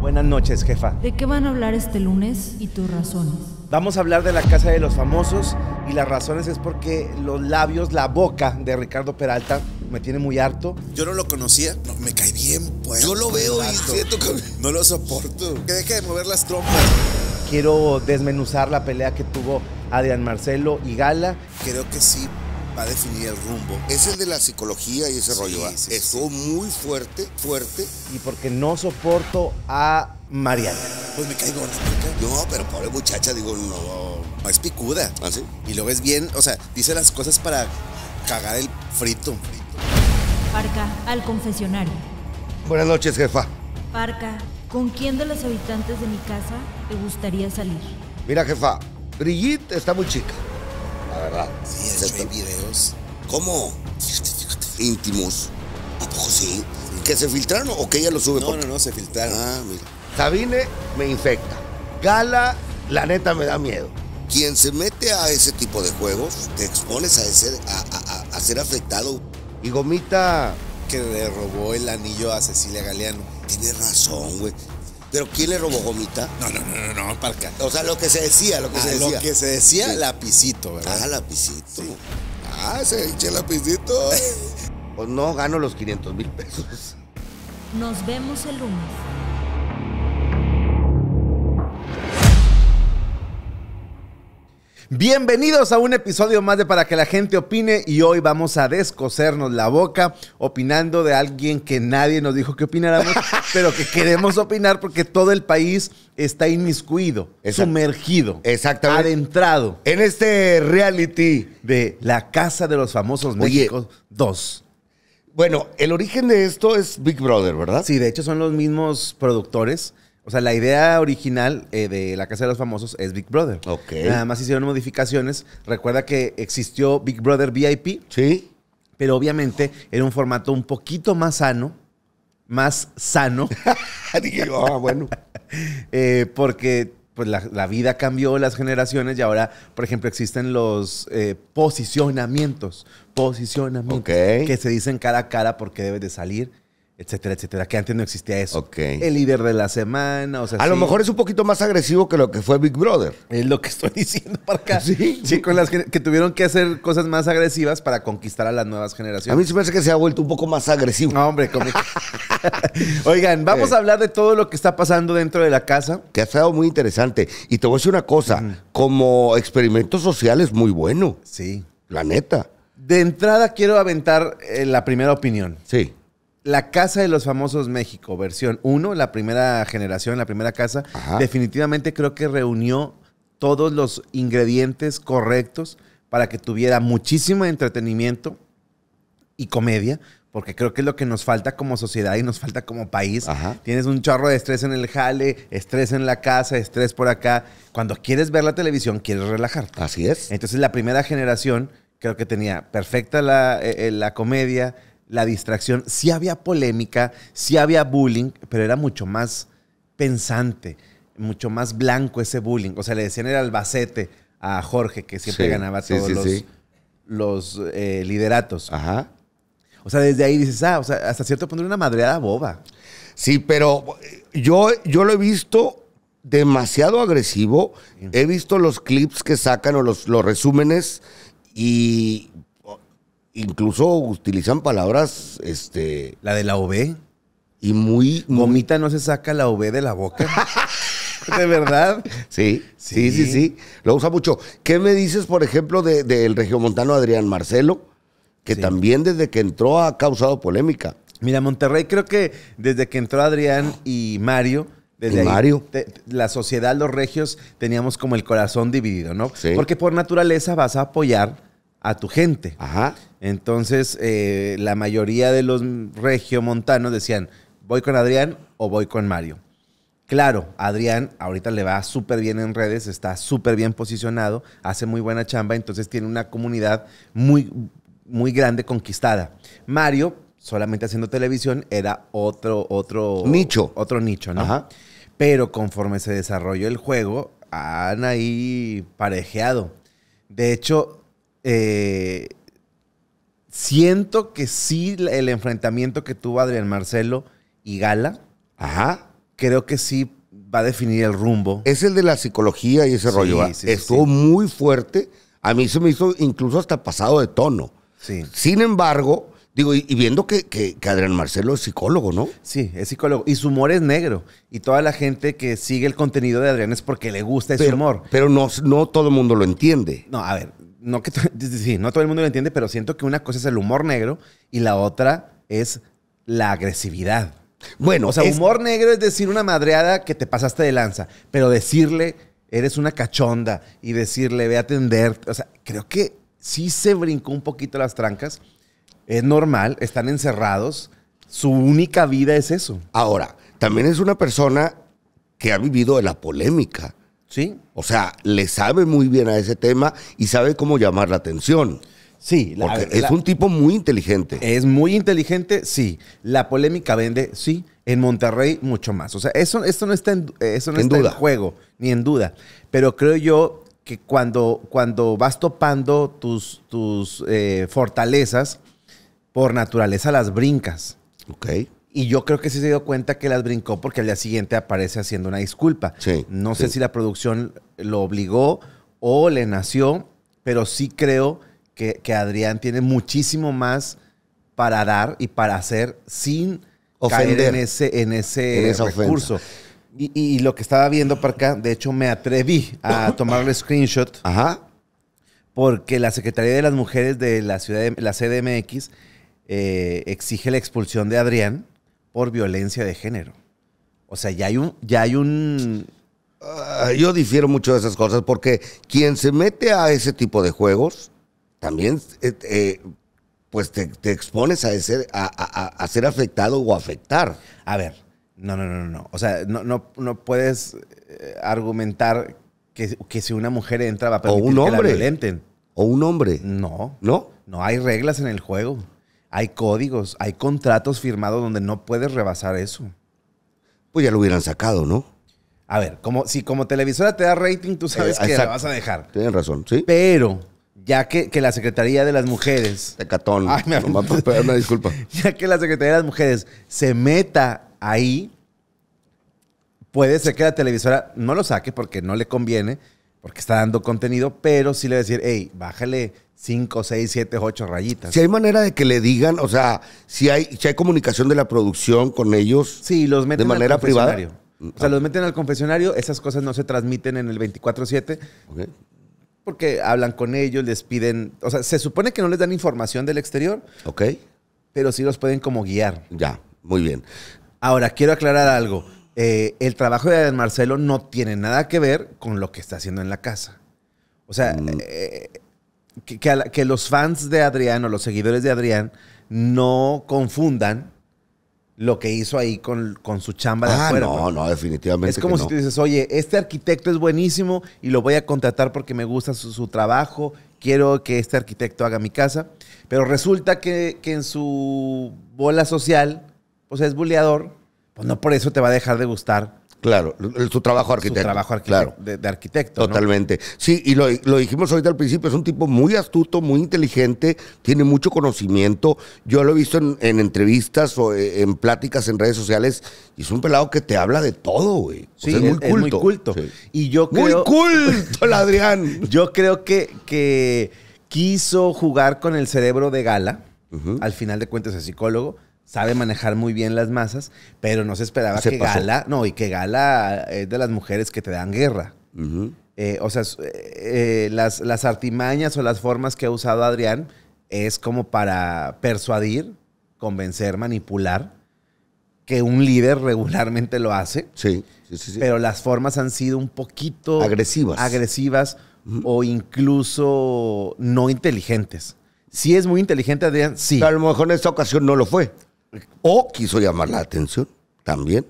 Buenas noches, jefa. ¿De qué van a hablar este lunes y tus razones? Vamos a hablar de la Casa de los Famosos y las razones es porque los labios, la boca de Ricardo Peralta me tiene muy harto. Yo no lo conocía, no, me cae bien, pues. Yo lo veo y siento que no lo soporto. Que deje de mover las trompas. Quiero desmenuzar la pelea que tuvo Adrián Marcelo y Gala. Creo que sí va a definir el rumbo. Es de la psicología y ese rollo. ¿ah? Estuvo muy fuerte, fuerte. Y porque no soporto a Mariana. Pues me caigo ¿no? no, pero pobre muchacha, digo, no, es picuda. Así. ¿Ah, sí? y lo ves bien, o sea, dice las cosas para cagar el frito. Parca, al confesionario. Buenas noches, jefa. Parca, ¿con quién de los habitantes de mi casa te gustaría salir? Mira, jefa, Brigitte está muy chica la verdad. Sí, videos. ¿Cómo? Íntimos. ¿A sí? ¿Que se filtraron o que ella lo sube? No, no, no, se filtraron. Ah, mira. Sabine me infecta. Gala, la neta, me da miedo. Quien se mete a ese tipo de juegos, te expones a, ese, a, ser afectado. Y Gomita... Que le robó el anillo a Cecilia Galeano. Tienes razón, güey. ¿Pero quién le robó gomita? No, no, no, no, no, parca. O sea, lo que se decía, lo que ah, se decía. Lo que se decía, lapicito, ¿verdad? Ah, lapicito. Ah, se hinche lapicito. pues no gano los 500 mil pesos. Nos vemos el lunes. Bienvenidos a un episodio más de Para que la gente opine y hoy vamos a descosernos la boca opinando de alguien que nadie nos dijo que opináramos, pero que queremos opinar porque todo el país está inmiscuido, sumergido, Exactamente. adentrado en este reality de La Casa de los Famosos México 2. Bueno, el origen de esto es Big Brother, ¿verdad? Sí, de hecho son los mismos productores o sea, la idea original eh, de La Casa de los Famosos es Big Brother. Ok. Nada más hicieron modificaciones. Recuerda que existió Big Brother VIP. Sí. Pero obviamente era un formato un poquito más sano. Más sano. Dije, ah, bueno. Eh, porque pues la, vida cambió, las generaciones, y ahora, por ejemplo, existen los eh, posicionamientos, posicionamientos, que se dicen cara a cara porque debes de salir, etcétera, etcétera, que antes no existía eso. El líder de la semana, o sea... A lo mejor es un poquito más agresivo que lo que fue Big Brother. Es lo que estoy diciendo para acá. Sí. Sí, con las que, tuvieron que hacer cosas más agresivas para conquistar a las nuevas generaciones. A mí se me hace que se ha vuelto un poco más agresivo. No, hombre, como... Oigan, vamos eh. a hablar de todo lo que está pasando dentro de la casa. Que ha sido muy interesante. Y te voy a decir una cosa, como experimento social es muy bueno. Sí. La neta. De entrada quiero aventar eh, la primera opinión. Sí. La Casa de los Famosos México, versión 1, la primera generación, la primera casa, definitivamente creo que reunió todos los ingredientes correctos para que tuviera muchísimo entretenimiento y comedia, porque creo que es lo que nos falta como sociedad y nos falta como país. Tienes un chorro de estrés en el jale, estrés en la casa, estrés por acá. Cuando quieres ver la televisión, quieres relajarte. Así es. Entonces la primera generación creo que tenía perfecta la eh, eh, comedia, la distracción, sí había polémica, sí había bullying, pero era mucho más pensante, mucho más blanco ese bullying. O sea, le decían el albacete a Jorge, que siempre ganaba todos los, eh, lideratos. Ajá. O sea, desde ahí dices, ah, o sea, hasta cierto punto una madreada boba. Sí, pero eh, yo, yo lo he visto demasiado agresivo. He visto los clips que sacan o los, los resúmenes y incluso utilizan palabras, este... La de la O.V. Y muy... Momita no se saca la O.V. de la boca. ¿De verdad? Sí, sí, sí, sí, Lo usa mucho. ¿Qué me dices, por ejemplo, del de, regiomontano Adrián Marcelo? Que también desde que entró ha causado polémica. Mira, Monterrey creo que desde que entró Adrián y Mario... Desde Mario. la sociedad, los regios, teníamos como el corazón dividido, ¿no? Sí. Porque por naturaleza vas a apoyar a tu gente. Ajá. Entonces, eh, la mayoría de los regiomontanos decían, voy con Adrián o voy con Mario. Claro, Adrián ahorita le va súper bien en redes, está súper bien posicionado, hace muy buena chamba, entonces tiene una comunidad muy, muy grande conquistada. Mario, solamente haciendo televisión, era otro, otro nicho. Otro nicho, ¿no? Pero conforme se desarrolló el juego, han ahí parejeado. De hecho, eh, siento que sí el enfrentamiento que tuvo Adrián Marcelo y Gala, Ajá. creo que sí va a definir el rumbo. Es el de la psicología y ese rollo. Estuvo muy fuerte. A mí se me hizo incluso hasta pasado de tono. Sin embargo, digo, y, viendo que, Adrián Marcelo es psicólogo, ¿no? Sí, es psicólogo. Y su humor es negro. Y toda la gente que sigue el contenido de Adrián es porque le gusta ese humor. Pero no, no todo el mundo lo entiende. No, a ver, no que sí, no todo el mundo lo entiende, pero siento que una cosa es el humor negro y la otra es la agresividad. Bueno, o sea, humor negro es decir una madreada que te pasaste de lanza, pero decirle eres una cachonda y decirle ve a atender, o sea, creo que sí se brincó un poquito las trancas. Es normal, están encerrados, su única vida es eso. Ahora, también es una persona que ha vivido de la polémica Sí. O sea, le sabe muy bien a ese tema y sabe cómo llamar la atención. Sí, Porque es un tipo muy inteligente. Es muy inteligente, sí. La polémica vende, sí. En Monterrey, mucho más. O sea, eso, esto no está, en, eso no juego, ni en duda. Pero creo yo que cuando, cuando vas topando tus, tus eh, fortalezas, por naturaleza las brincas. Ok. Y yo creo que sí se dio cuenta que las brincó porque al día siguiente aparece haciendo una disculpa. no sé si la producción lo obligó o le nació, pero sí creo que, Adrián tiene muchísimo más para dar y para hacer sin caer en ese, en ese recurso. Y, lo que estaba viendo para acá, de hecho me atreví a tomarle screenshot. Ajá. Porque la Secretaría de las Mujeres de la ciudad de, la CDMX eh, exige la expulsión de Adrián por violencia de género. O sea, ya hay un... Ya hay un... Ah, yo difiero mucho de esas cosas porque quien se mete a ese tipo de juegos, también eh, eh, pues te, expones a, ese, a, a, a, ser afectado o afectar. A ver, no, no, no, no. O sea, no, no, puedes eh, argumentar que, si una mujer entra va a permitir o un hombre. O un hombre. No. ¿No? No hay reglas en el juego hay códigos, hay contratos firmados donde no puedes rebasar eso. Pues ya lo hubieran sacado, ¿no? A ver, como, si como televisora te da rating, tú sabes eh, que la vas a dejar. Tienen razón, sí. Pero, ya que, la Secretaría de las Mujeres. Tecatón. Ay, me no, a disculpa. Ya que la Secretaría de las Mujeres se meta ahí, puede ser que la televisora no lo saque porque no le conviene, porque está dando contenido, pero sí le va a decir, hey, bájale 5, 6, 7, 8 rayitas. Si hay manera de que le digan, o sea, si hay, comunicación de la producción con ellos. Sí, los meten de manera al privada. O sea, ah. los meten al confesionario, esas cosas no se transmiten en el 24-7. Porque hablan con ellos, les piden. O sea, se supone que no les dan información del exterior. Ok. Pero sí los pueden como guiar. Ya, muy bien. Ahora, quiero aclarar algo. Eh, el trabajo de Marcelo no tiene nada que ver con lo que está haciendo en la casa. O sea, mm. eh, que, los fans de Adrián o los seguidores de Adrián no confundan lo que hizo ahí con, su chamba de ah, afuera. No, no, definitivamente. Es como si tú dices, oye, este arquitecto es buenísimo y lo voy a contratar porque me gusta su, trabajo, quiero que este arquitecto haga mi casa. Pero resulta que, en su bola social, pues es buleador, pues no por eso te va a dejar de gustar Claro, su trabajo arquitecto. trabajo arquitecto, claro. de, arquitecto. Totalmente. Sí, y lo, dijimos ahorita al principio, es un tipo muy astuto, muy inteligente, tiene mucho conocimiento. Yo lo he visto en, entrevistas o eh, en pláticas en redes sociales, y es un pelado que te habla de todo, güey. Sí, es, muy culto. muy culto. Y yo creo... Muy culto Adrián. yo creo que, quiso jugar con el cerebro de Gala. Al final de cuentas es psicólogo sabe manejar muy bien las masas, pero no se esperaba que Gala, no, y que Gala es de las mujeres que te dan guerra. Eh, o sea, eh, eh, las, las artimañas o las formas que ha usado Adrián es como para persuadir, convencer, manipular, que un líder regularmente lo hace. Sí, Pero las formas han sido un poquito agresivas. Agresivas o incluso no inteligentes. Sí es muy inteligente, Adrián, sí. Pero a lo mejor en esta ocasión no lo fue o quiso llamar la atención también,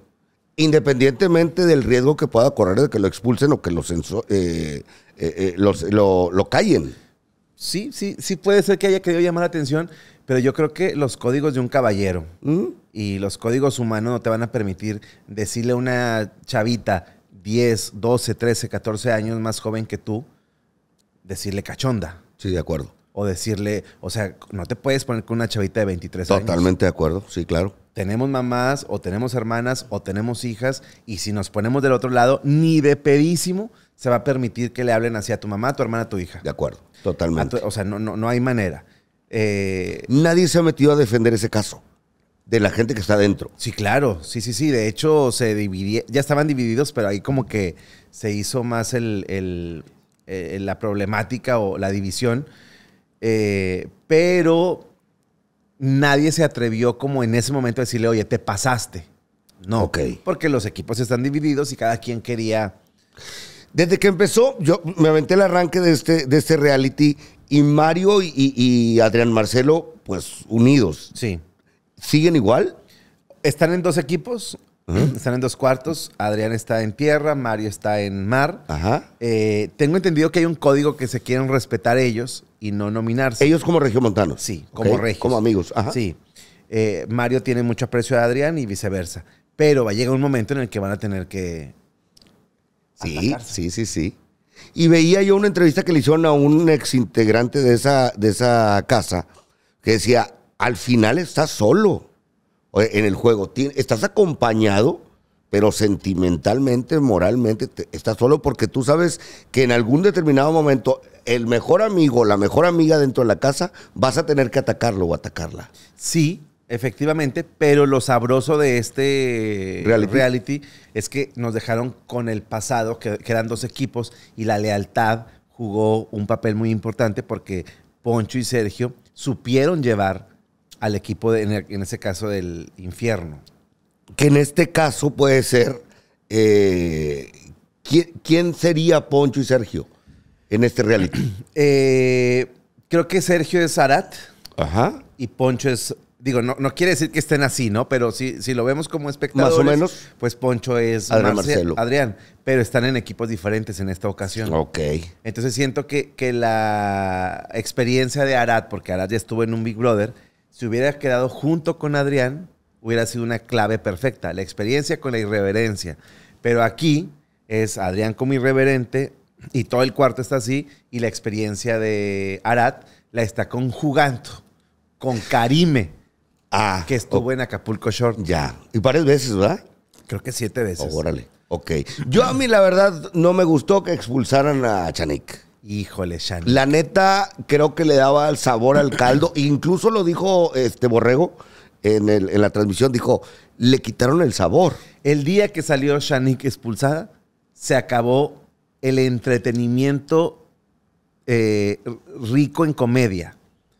independientemente del riesgo que pueda correr de que lo expulsen o que eh, eh, eh, lo, callen. Sí, sí, sí puede ser que haya querido llamar la atención, pero yo creo que los códigos de un caballero ¿Mm? y los códigos humanos no te van a permitir decirle a una chavita 10, 12, 13, 14 años más joven que tú, decirle cachonda. Sí, de acuerdo o decirle, o sea, no te puedes poner con una chavita de 23 años. Totalmente de acuerdo, sí, claro. Tenemos mamás o tenemos hermanas o tenemos hijas y si nos ponemos del otro lado, ni de pedísimo se va a permitir que le hablen así a tu mamá, tu hermana, tu hija. De acuerdo, totalmente. o sea, no, no, no hay manera. Eh, Nadie se ha metido a defender ese caso de la gente que está adentro. Sí, claro, sí, sí, sí. De hecho, se dividía, ya estaban divididos, pero ahí como que se hizo más eh, la problemática o la división eh, pero nadie se atrevió como en ese momento a decirle, oye, te pasaste. No, okay. porque los equipos están divididos y cada quien quería... Desde que empezó, yo me aventé el arranque de este, de este reality y Mario y, y Adrián Marcelo, pues unidos. Sí. ¿Siguen igual? Están en dos equipos. Están en dos cuartos. Adrián está en tierra, Mario está en mar. Eh, tengo entendido que hay un código que se quieren respetar ellos y no nominarse. Ellos como montano. Sí, como okay. Como amigos. Sí. Eh, Mario tiene mucho aprecio a Adrián y viceversa. Pero va a llegar un momento en el que van a tener que. Sí, sí, sí, sí. Y veía yo una entrevista que le hicieron a un ex integrante de esa, de esa casa que decía: al final está solo. Eh, en el juego. Estás acompañado, pero sentimentalmente, moralmente, estás solo porque tú sabes que en algún determinado momento el mejor amigo, la mejor amiga dentro de la casa, vas a tener que atacarlo o atacarla. Sí, efectivamente, pero lo sabroso de este reality, es que nos dejaron con el pasado, que, que eran dos equipos, y la lealtad jugó un papel muy importante porque Poncho y Sergio supieron llevar al equipo, en, ese caso, del infierno. Que en este caso puede ser, eh, ¿quién, sería Poncho y Sergio en este reality? Eh, creo que Sergio es Arat Ajá. y Poncho es digo, no, no quiere decir que estén así, ¿no? Pero si, si lo vemos como espectadores, más o menos, pues Poncho es Adrián, Adrián, pero están en equipos diferentes en esta ocasión. Ok. Entonces siento que, que la experiencia de Arat... porque Arat ya estuvo en un Big Brother, si hubiera quedado junto con Adrián, hubiera sido una clave perfecta. La experiencia con la irreverencia. Pero aquí es Adrián como irreverente y todo el cuarto está así y la experiencia de Arat la está conjugando con Karime, ah, que estuvo en Acapulco Short. Ya. Y varias veces, ¿verdad? Creo que siete veces. órale. Ok. Yo a mí la verdad no me gustó que expulsaran a Chanik. Híjole, Shani. La neta, creo que le daba el sabor al caldo. Incluso lo dijo este Borrego en, la transmisión, dijo, le quitaron el sabor. El día que salió shannik expulsada, se acabó el entretenimiento eh, rico en comedia.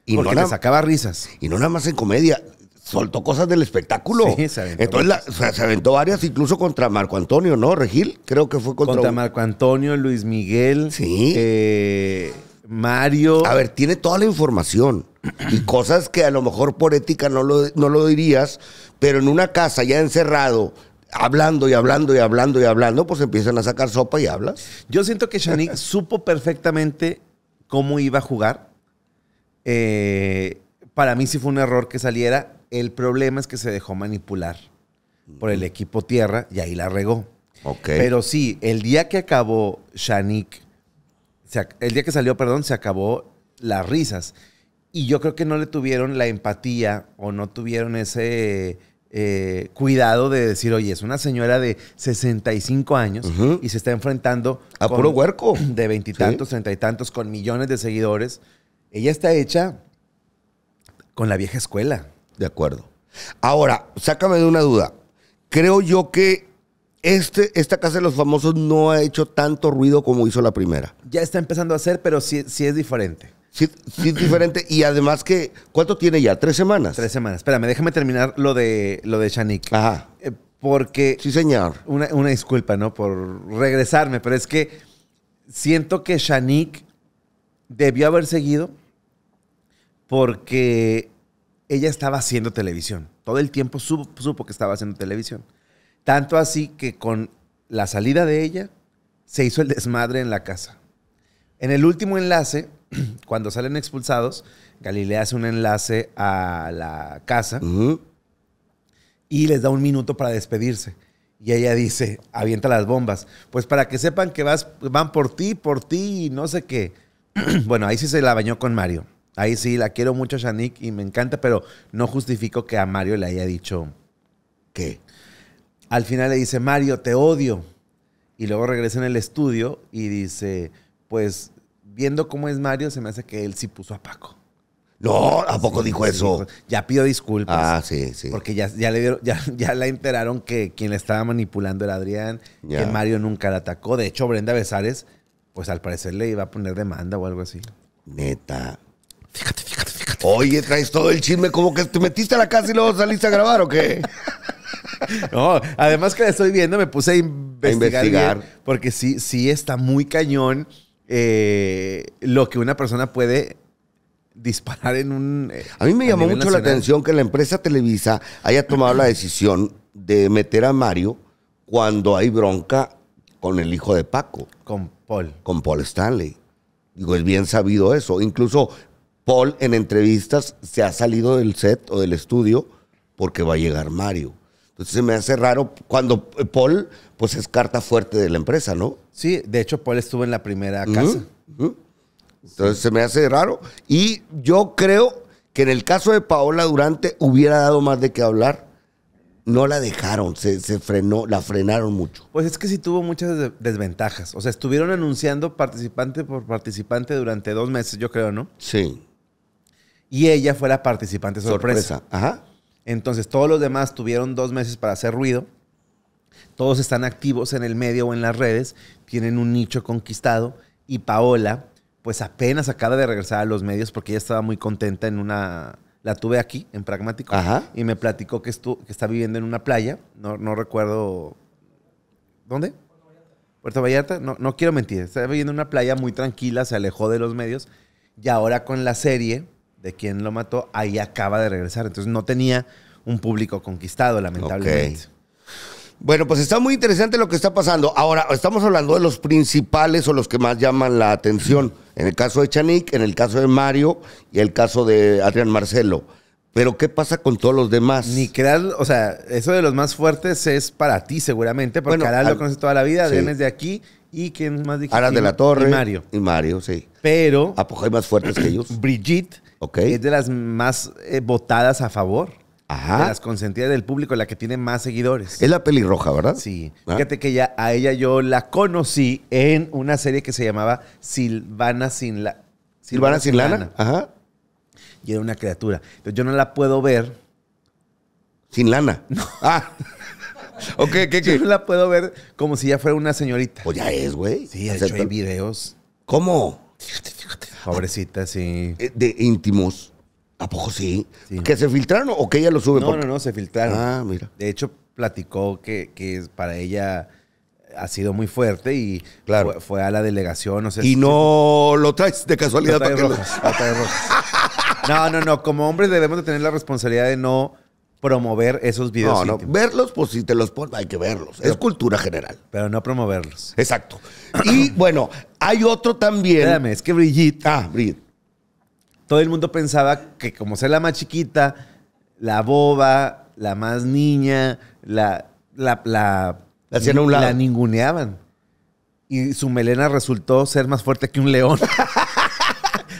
Y porque no les sacaba risas. Y no nada más en comedia soltó cosas del espectáculo. Sí, se aventó. Entonces se aventó varias, incluso contra Marco Antonio, ¿no? Regil, creo que fue contra. Contra Marco Antonio, Luis Miguel. Sí. Eh, Mario. A ver, tiene toda la información y cosas que a lo mejor por ética no lo, no lo dirías, pero en una casa ya encerrado, hablando y hablando y hablando y hablando, pues empiezan a sacar sopa y hablas. Yo siento que Shani supo perfectamente cómo iba a jugar. Eh, para mí sí fue un error que saliera. El problema es que se dejó manipular por el equipo tierra y ahí la regó. Pero sí, el día que acabó Shanik, el día que salió, perdón, se acabó las risas. Y yo creo que no le tuvieron la empatía o no tuvieron ese eh, cuidado de decir, oye, es una señora de 65 años y se está enfrentando a puro huerco. De veintitantos, treinta y tantos, con millones de seguidores. Ella está hecha con la vieja escuela. De acuerdo. Ahora, sácame de una duda. Creo yo que este, esta Casa de los Famosos no ha hecho tanto ruido como hizo la primera. Ya está empezando a hacer, pero sí, es diferente. Sí, es diferente. Y además que, ¿cuánto tiene ya? ¿Tres semanas? Tres semanas. Espérame, déjame terminar lo de, lo de Shanique. Ajá. Eh, porque... Sí, señor. Una, una, disculpa, ¿no? Por regresarme, pero es que siento que Shanique debió haber seguido porque ella estaba haciendo televisión. Todo el tiempo supo, que estaba haciendo televisión. Tanto así que con la salida de ella se hizo el desmadre en la casa. En el último enlace, cuando salen expulsados, Galilea hace un enlace a la casa y les da un minuto para despedirse. Y ella dice, avienta las bombas. Pues para que sepan que vas, van por ti, por ti y no sé qué. bueno, ahí sí se la bañó con Mario. Ahí sí, la quiero mucho a y me encanta, pero no justifico que a Mario le haya dicho que. Al final le dice, Mario, te odio. Y luego regresa en el estudio y dice, pues viendo cómo es Mario, se me hace que él sí puso a Paco. No, ¿a poco dijo eso? ya pido disculpas. Ah, sí, sí. Porque ya, le, ya, la enteraron que quien le estaba manipulando era Adrián, que Mario nunca la atacó. De hecho, Brenda Besares, pues al parecer le iba a poner demanda o algo así. Neta. Fíjate, fíjate, fíjate. Oye, traes todo el chisme, como que te metiste a la casa y luego saliste a grabar o qué. No, además que la estoy viendo, me puse a investigar. porque sí, sí está muy cañón eh, lo que una persona puede disparar en un. Eh, a mí me llamó mucho la atención que la empresa Televisa haya tomado la decisión de meter a Mario cuando hay bronca con el hijo de Paco. Con Paul. Con Paul Stanley. Digo, es bien sabido eso. Incluso Paul en entrevistas se ha salido del set o del estudio porque va a llegar Mario. Entonces se me hace raro cuando eh, Paul, pues es carta fuerte de la empresa, ¿no? Sí, de hecho Paul estuvo en la primera casa. Entonces se me hace raro. Y yo creo que en el caso de Paola Durante hubiera dado más de qué hablar. No la dejaron, se, frenó, la frenaron mucho. Pues es que sí tuvo muchas desventajas. O sea, estuvieron anunciando participante por participante durante dos meses, yo creo, ¿no? Sí. Y ella fue la participante sorpresa. Entonces todos los demás tuvieron dos meses para hacer ruido. Todos están activos en el medio o en las redes, tienen un nicho conquistado y Paola pues apenas acaba de regresar a los medios porque ella estaba muy contenta en una... La tuve aquí, en Pragmático, y me platicó que, que está viviendo en una playa, no, recuerdo... ¿Dónde? Puerto Vallarta, no, no quiero mentir, está viviendo en una playa muy tranquila, se alejó de los medios, y ahora con la serie, de quién lo mató, ahí acaba de regresar. Entonces no tenía un público conquistado, lamentablemente. Bueno, pues está muy interesante lo que está pasando. Ahora, estamos hablando de los principales o los que más llaman la atención. En el caso de Chanik, en el caso de Mario y el caso de Adrián Marcelo. Pero, ¿qué pasa con todos los demás? Ni crear, o sea, eso de los más fuertes es para ti seguramente, porque bueno, lo conoces toda la vida, Adrián de aquí y ¿quién más dijiste? de la Torre. Y Mario. Y Mario, sí. Pero. más fuertes que ellos? Brigitte es de las más eh, votadas a favor. Ajá. De las consentidas del público, la que tiene más seguidores. Es la pelirroja, ¿verdad? Sí. Ah. Fíjate que ya, a ella yo la conocí en una serie que se llamaba Silvana Sin la, Silvana, Sin Lana. Ajá. Y era una criatura. Entonces yo no la puedo ver. Sin lana. Ah. ok, ¿qué, qué? Yo no la puedo ver como si ya fuera una señorita. Pues ya es, güey. Sí, ha hecho hay videos. ¿Cómo? Pobrecita, sí. Eh, de íntimos. ¿A poco sí? ¿Que se filtraron o que ella lo sube? No, no, no, se filtraron. Ah, mira. De hecho, platicó que, que para ella ha sido muy fuerte y claro. fue, a la delegación. y no lo traes de casualidad. No, no, no. Como hombres debemos de tener la responsabilidad de no promover esos videos. No, verlos, pues si te los pones, hay que verlos. es cultura general. Pero no promoverlos. Exacto. Y bueno, hay otro también. Espérame, es que Brigitte. Ah, Brigitte. Todo el mundo pensaba que como ser la más chiquita, la boba, la más niña, la. La, la, la hacían un La ninguneaban. Y su melena resultó ser más fuerte que un león.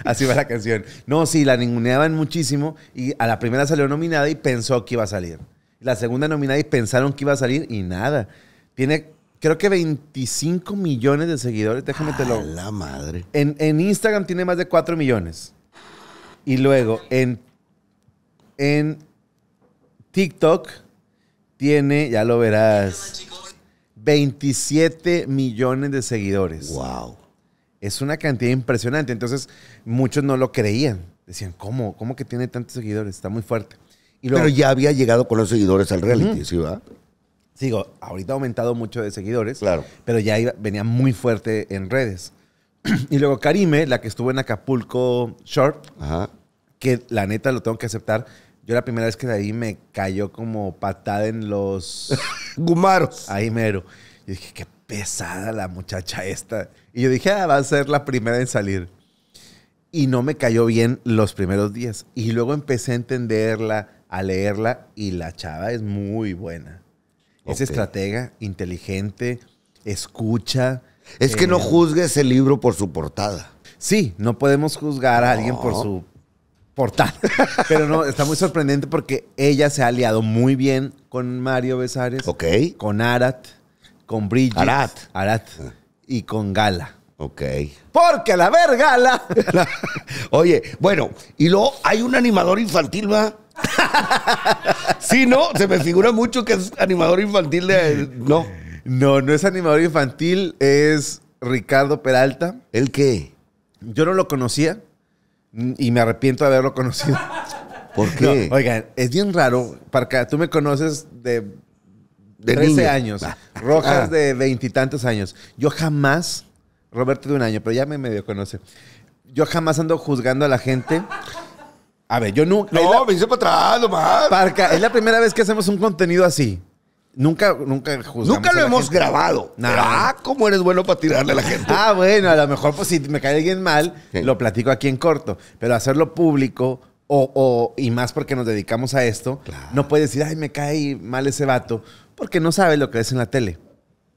Así va la canción. No, sí, la ninguneaban muchísimo y a la primera salió nominada y pensó que iba a salir. La segunda nominada y pensaron que iba a salir y nada. Tiene creo que 25 millones de seguidores. Déjame te lo. La madre. En, Instagram tiene más de 4 millones. Y luego en, en TikTok tiene, ya lo verás, 27 millones de seguidores. Wow es una cantidad impresionante. Entonces, muchos no lo creían. Decían, ¿cómo? ¿Cómo que tiene tantos seguidores? Está muy fuerte. Y luego, Pero ya había llegado con los seguidores al reality, ¿sí va? Sigo, ahorita ha aumentado mucho de seguidores. Claro. Pero ya venía muy fuerte en redes. y luego Karime, la que estuvo en Acapulco Short, que la neta lo tengo que aceptar. Yo la primera vez que la me cayó como patada en los... Gumaros. Ahí mero. Y dije, ¿qué pesada la muchacha esta. Y yo dije, ah, va a ser la primera en salir. Y no me cayó bien los primeros días. Y luego empecé a entenderla, a leerla, y la chava es muy buena. Es estratega, inteligente, escucha. Es que no eh, juzgues el libro por su portada. Sí, no podemos juzgar a alguien por su portada. Pero no, está muy sorprendente porque ella se ha aliado muy bien con Mario Besares, con Arat con Bridget. Arat. Arat. Y con Gala. Ok. Porque la verga la... Oye, bueno, y luego hay un animador infantil, ¿va? sí, no, se me figura mucho que es animador infantil de. No. No, no es animador infantil, es Ricardo Peralta. ¿El qué? Yo no lo conocía y me arrepiento de haberlo conocido. ¿Por qué? oigan, es bien raro. Para que tú me conoces de de 13 años. Ah. Rojas ah. de veintitantos años. Yo jamás, Roberto de un año, pero ya me medio conoce. Yo jamás ando juzgando a la gente. A ver, yo nunca. No, me hice para atrás, nomás. Parca, es la primera vez que hacemos un contenido así. Nunca, nunca Nunca lo hemos grabado. ah, cómo eres bueno para tirarle a la gente. Ah, bueno, a lo mejor, pues, si me cae alguien mal, lo platico aquí en corto. Pero hacerlo público, o, y más porque nos dedicamos a esto, no puedes decir, ay, me cae mal ese vato, porque no sabe lo que ves en la tele.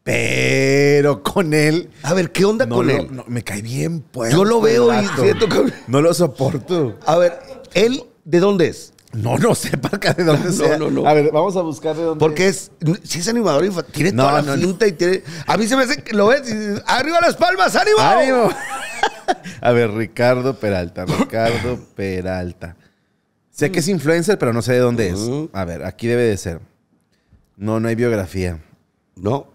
Pero con él. A ver, ¿qué onda con él? me cae bien, pues. Yo lo veo y siento que. No lo soporto. A ver, ¿él de dónde es? No, no sé para de dónde no, No, no, A ver, vamos a buscar de dónde. Porque es, si es animador, tiene toda la finta y tiene. A mí se me hace que lo ves. Y, ¡Arriba las palmas! ¡Ánimo! ¡Ánimo! a ver, Ricardo Peralta. Ricardo Peralta. Sé que es influencer, pero no sé de dónde es. A ver, aquí debe de ser. No, no hay biografía. No.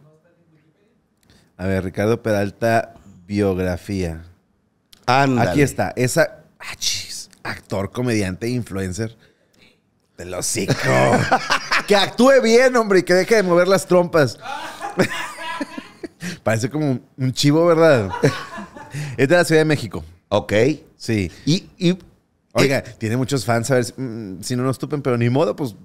A ver, Ricardo Peralta, biografía. Ándale. Aquí está. Esa. ¡Achis! actor, comediante, influencer. Te lo cico. que actúe bien, hombre, y que deje de mover las trompas. Parece como un chivo, ¿verdad? es de la Ciudad de México. Ok. Sí. Y. Oiga, eh, tiene muchos fans, a ver mm, si, no nos pero ni modo, pues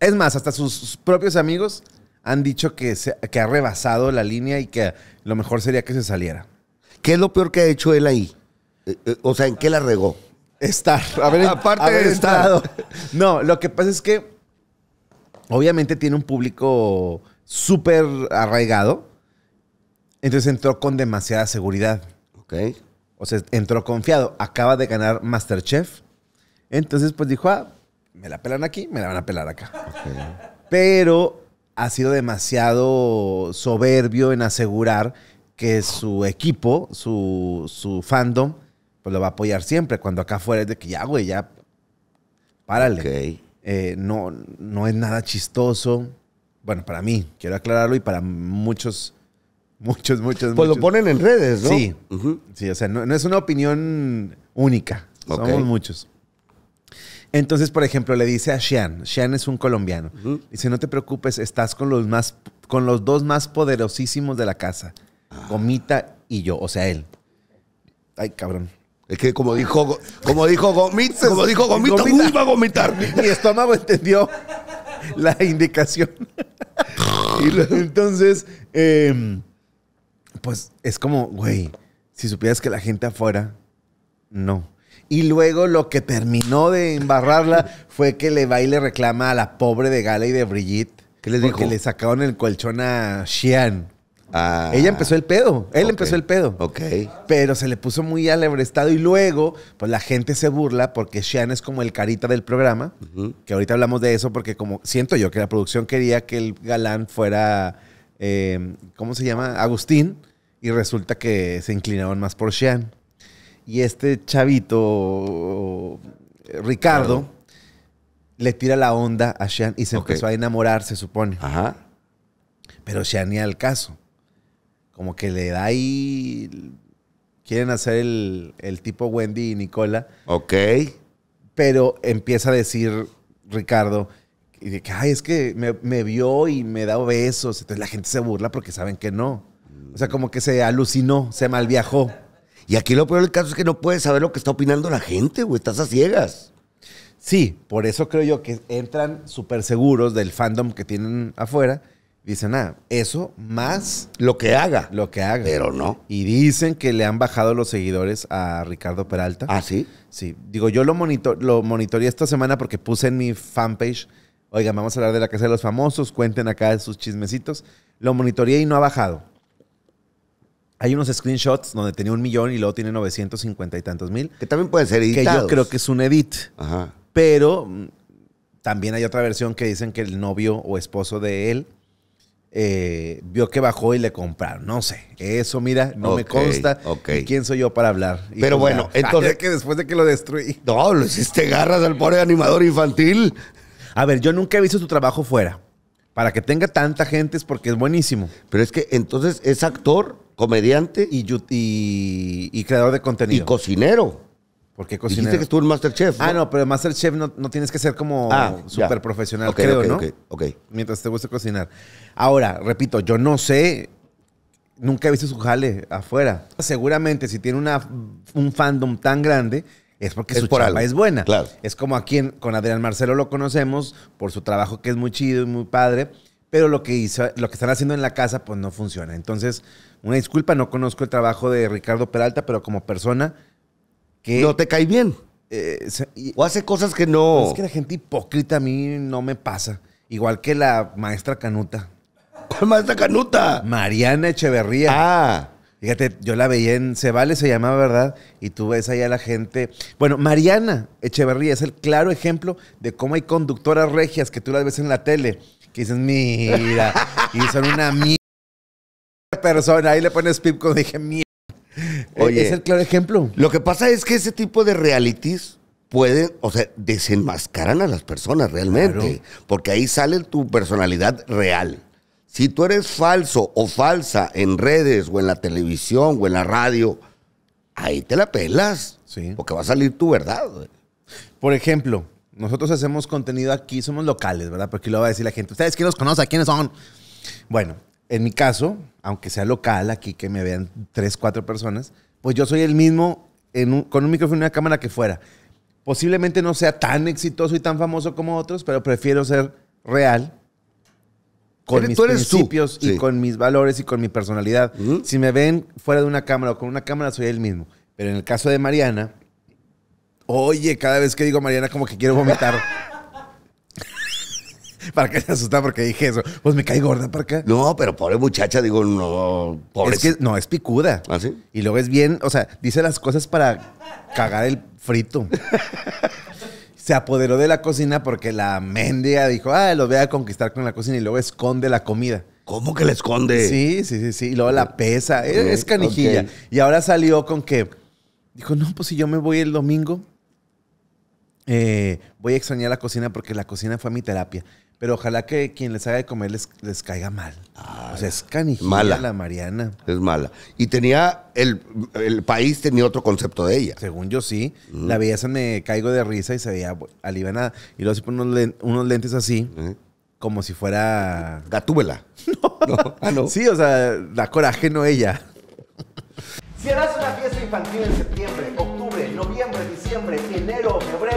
es más, hasta sus, propios amigos han dicho que, ha rebasado la línea y que lo mejor sería que se saliera. ¿Qué es lo peor que ha hecho él ahí? Eh, eh, o sea, ¿en qué la regó? Estar. Aparte de estar. No, lo que pasa es que obviamente tiene un público súper arraigado. Entonces entró con demasiada seguridad. Ok. O sea, entró confiado. Acaba de ganar Masterchef. Entonces, pues dijo, ah, me la pelan aquí, me la van a pelar acá. Pero ha sido demasiado soberbio en asegurar que su equipo, su, fandom, pues lo va a apoyar siempre. Cuando acá fuera es de que ya, güey, ya, párale. Eh, no, no es nada chistoso. Bueno, para mí, quiero aclararlo, y para muchos, muchos, muchos. Pues lo ponen en redes, ¿no? Sí, sí o sea, no, es una opinión única. Somos muchos. Entonces, por ejemplo, le dice a Xian, Xian es un colombiano, dice, no te preocupes, estás con los, más, con los dos más poderosísimos de la casa, ah. Gomita y yo, o sea, él. Ay, cabrón. Es que como dijo, como dijo Gomita, como dijo Gomita, va a vomitar. Mi, estómago entendió la indicación. y entonces, em, pues es como, güey, si supieras que la gente afuera, no. Y luego lo que terminó de embarrarla fue que le va y le reclama a la pobre de Gala y de Brigitte. ¿Qué les Que le sacaron el colchón a Shian. Ah. Ella empezó el pedo. Él empezó el pedo. Ok. Pero se le puso muy estado y luego, pues la gente se burla porque Sean es como el carita del programa. Que ahorita hablamos de eso porque, como siento yo que la producción quería que el galán fuera, eh, ¿cómo se llama? Agustín. Y resulta que se inclinaron más por Sean. Y este chavito, Ricardo, le tira la onda a Sean y se empezó a enamorar, se supone. Ajá. Pero Sean ni al caso. Como que le da ahí. Quieren hacer el, tipo Wendy y Nicola. Ok. Pero empieza a decir Ricardo, y que, ay, es que me, me, vio y me da besos. Entonces la gente se burla porque saben que no. O sea, como que se alucinó, se malviajó. Y aquí lo peor del caso es que no puedes saber lo que está opinando la gente, güey. Estás a ciegas. Sí, por eso creo yo que entran súper seguros del fandom que tienen afuera. Dicen, ah, eso más. Lo que haga. Lo que haga. Pero no. Y dicen que le han bajado los seguidores a Ricardo Peralta. ¿Ah, sí? Sí. Digo, yo lo, monitor, lo monitoreé esta semana porque puse en mi fanpage, oigan, vamos a hablar de la Casa de los Famosos, cuenten acá sus chismecitos. Lo monitoreé y no ha bajado. Hay unos screenshots donde tenía un millón y luego tiene 950 y tantos mil. Que también puede ser editados. Que yo creo que es un edit. Ajá. Pero mm, también hay otra versión que dicen que el novio o esposo de él eh, vio que bajó y le compraron. No sé. Eso, mira, no me consta. ¿Y ¿Quién soy yo para hablar? Pero bueno, entonces. que después de que lo destruí. No, lo hiciste garras al pobre animador infantil. A ver, yo nunca he visto su trabajo fuera. Para que tenga tanta gente es porque es buenísimo. Pero es que entonces ese actor comediante y, y, y creador de contenido. Y cocinero. porque qué cocinero? Dijiste que tú en Masterchef. Ah, no, pero Masterchef no, no tienes que ser como super ah, súper profesional, creo, ok, Mientras te guste cocinar. Ahora, repito, yo no sé, nunca he visto su jale afuera. Seguramente si tiene una, un fandom tan grande, es porque su por es buena. Claro. Es como aquí quien, con Adrián Marcelo lo conocemos por su trabajo que es muy chido y muy padre pero lo que, lo que están haciendo en la casa pues no funciona. Entonces, una disculpa, no conozco el trabajo de Ricardo Peralta, pero como persona que... No te cae bien. Eh, o hace cosas que no... Es que la gente hipócrita a mí no me pasa. Igual que la maestra Canuta. ¿Cuál maestra Canuta? Mariana Echeverría. Ah. Fíjate, yo la veía en vale se llamaba, ¿verdad? Y tú ves ahí a la gente. Bueno, Mariana Echeverría es el claro ejemplo de cómo hay conductoras regias que tú las ves en la tele que dices, mira, y son una mierda persona. Ahí le pones pip dije, mierda. Oye, es el claro ejemplo. Lo que pasa es que ese tipo de realities pueden, o sea, desenmascaran a las personas realmente, porque ahí sale tu personalidad real. Si tú eres falso o falsa en redes o en la televisión o en la radio, ahí te la pelas, sí. porque va a salir tu verdad. Por ejemplo, nosotros hacemos contenido aquí, somos locales, ¿verdad? Porque lo va a decir la gente, ¿ustedes quién los conoce? ¿Quiénes son? Bueno, en mi caso, aunque sea local, aquí que me vean tres, cuatro personas, pues yo soy el mismo en con un micrófono y una cámara que fuera. Posiblemente no sea tan exitoso y tan famoso como otros, pero prefiero ser real con mis principios y con mis valores y con mi personalidad. Si me ven fuera de una cámara o con una cámara, soy el mismo. Pero en el caso de Mariana, Oye, cada vez que digo Mariana, como que quiero vomitar. ¿Para qué se asusta? Porque dije eso. Pues me cae gorda para acá. No, pero pobre muchacha, digo, no, no, es picuda. ¿Ah, sí? Y luego es bien, o sea, dice las cosas para cagar el frito. se apoderó de la cocina porque la mendia dijo, ah, lo voy a conquistar con la cocina y luego esconde la comida. ¿Cómo que la esconde? Sí, sí, sí, sí. Y luego la pesa. es canijilla. Y ahora salió con que dijo, no, pues si yo me voy el domingo, eh, voy a extrañar la cocina porque la cocina fue mi terapia. Pero ojalá que quien les haga de comer les, les caiga mal. o sea, es canijilla la Mariana. Es mala. Y tenía, el, país tenía otro concepto de ella. Según yo sí. La belleza me caigo de risa y se veía alivianada. Y luego se pone unos, lentes, así, como si fuera... Gatúbela. Ah, no. Sí, o sea, da coraje no ella. si harás una fiesta infantil en septiembre, octubre, noviembre, diciembre, enero, febrero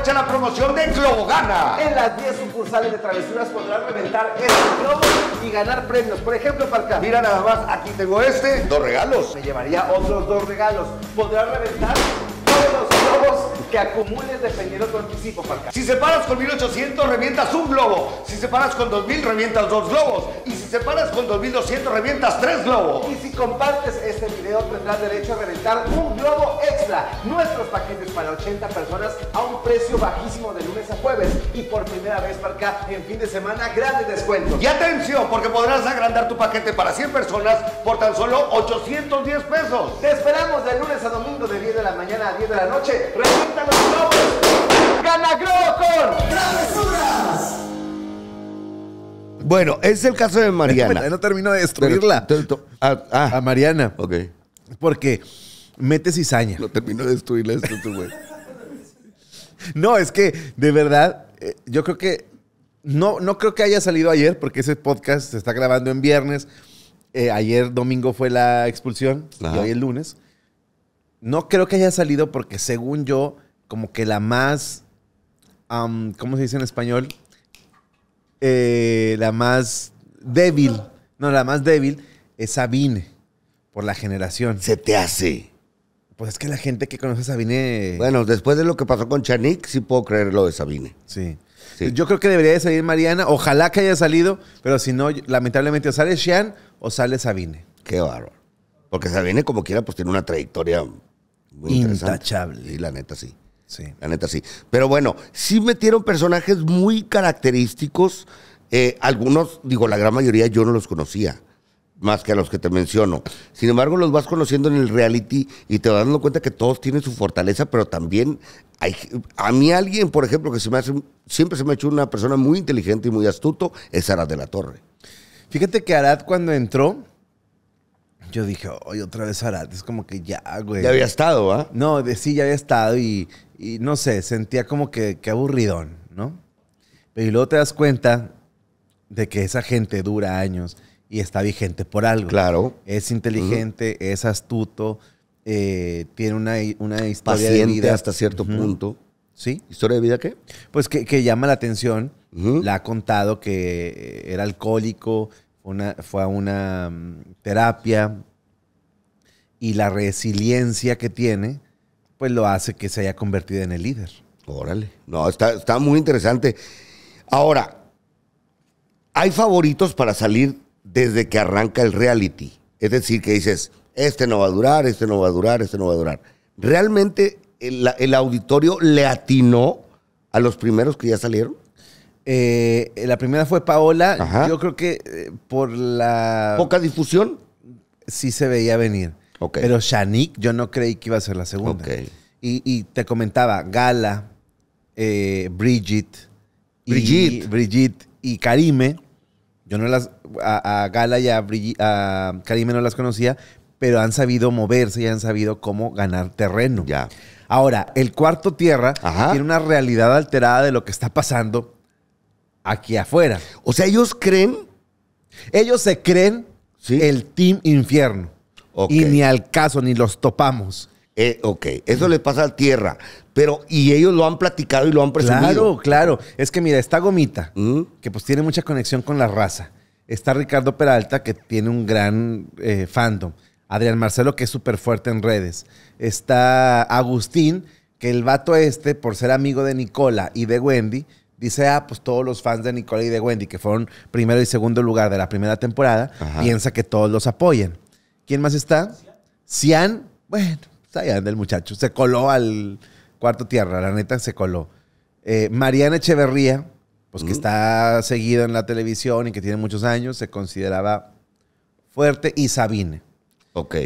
Aprovecha la promoción de gana En las 10 sucursales de Travesuras podrás reventar estos globos y ganar premios. Por ejemplo, acá Mira nada más, aquí tengo este, dos regalos. Me llevaría otros dos regalos. Podrás reventar todos los globos que acumules dependiendo tu anticipo, parca. Si separas con 1800, revientas un globo. Si separas con 2000, revientas dos globos. Y si separas con 2200, revientas tres globos. Y si compartes este video, tendrás derecho a reventar un globo extra. Nuestros paquetes para 80 personas a un precio bajísimo de lunes a jueves. Y por primera vez, parca, en fin de semana, grandes descuentos. Y atención, porque podrás agrandar tu paquete para 100 personas por tan solo 810 pesos. Te esperamos de lunes a domingo de 10 de la mañana a 10 de la noche. Revienta bueno, es el caso de Mariana. No termino de destruirla. Ah, ah. A Mariana. Ok. Porque mete cizaña. No termino de destruirla No, es que, de verdad, eh, yo creo que. No, no creo que haya salido ayer, porque ese podcast se está grabando en viernes. Eh, ayer domingo fue la expulsión y hoy el lunes. No creo que haya salido porque según yo como que la más, ¿cómo se dice en español? Eh, la más débil, no, la más débil es Sabine, por la generación. Se te hace. Pues es que la gente que conoce a Sabine... Bueno, después de lo que pasó con Chanik, sí puedo creer lo de Sabine. Sí. Yo creo que debería de salir Mariana. Ojalá que haya salido, pero si no, lamentablemente o sale Sean o sale Sabine. Qué bárbaro. Porque Sabine, como quiera, pues tiene una trayectoria muy intachable. sí, la neta, sí. Sí. La neta sí. Pero bueno, sí metieron personajes muy característicos. Eh, algunos, digo, la gran mayoría yo no los conocía, más que a los que te menciono. Sin embargo, los vas conociendo en el reality y te vas dando cuenta que todos tienen su fortaleza, pero también hay, a mí alguien, por ejemplo, que siempre se me ha hecho una persona muy inteligente y muy astuto, es Arad de la Torre. Fíjate que Arad cuando entró, yo dije, oye, otra vez ahora Es como que ya, güey. Ya había estado, ¿ah? No, de, sí, ya había estado y, no sé, sentía como que, aburridón, ¿no? Pero y luego te das cuenta de que esa gente dura años y está vigente por algo. Claro. Es inteligente, es astuto, eh, tiene una, una historia de vida. hasta cierto punto. ¿Sí? ¿Historia de vida qué? Pues que, llama la atención. le La ha contado que era alcohólico, fue a una mm, terapia y la resiliencia que tiene, pues lo hace que se haya convertido en el líder. Órale, no, está, muy interesante. Ahora, hay favoritos para salir desde que arranca el reality. Es decir, que dices, este no va a durar, este no va a durar, este no va a durar. ¿Realmente el auditorio le atinó a los primeros que ya salieron? Eh, la primera fue Paola. Yo creo que eh, por la. ¿Poca difusión? Sí se veía venir. Pero Shanique yo no creí que iba a ser la segunda. Y, te comentaba, Gala, eh, Bridget. Brigitte. Y, Brigitte y Karime. Yo no las. A, Gala y a, Karime no las conocía, pero han sabido moverse y han sabido cómo ganar terreno. Ya. Ahora, el cuarto tierra tiene una realidad alterada de lo que está pasando aquí afuera. O sea, ellos creen. Ellos se creen el Team Infierno. Y ni al caso, ni los topamos. Eh, ok, eso le pasa a tierra. Pero, y ellos lo han platicado y lo han presumido. Claro, claro. Es que mira, está Gomita, ¿Mm? que pues tiene mucha conexión con la raza. Está Ricardo Peralta, que tiene un gran eh, fandom. Adrián Marcelo, que es súper fuerte en redes. Está Agustín, que el vato este, por ser amigo de Nicola y de Wendy, dice, ah, pues todos los fans de Nicole y de Wendy, que fueron primero y segundo lugar de la primera temporada, piensa que todos los apoyen. ¿Quién más está? Cian, bueno, está pues allá el muchacho. Se coló al cuarto tierra, la neta se coló. Eh, Mariana Echeverría, pues que mm. está seguida en la televisión y que tiene muchos años, se consideraba fuerte. Y Sabine. Ok.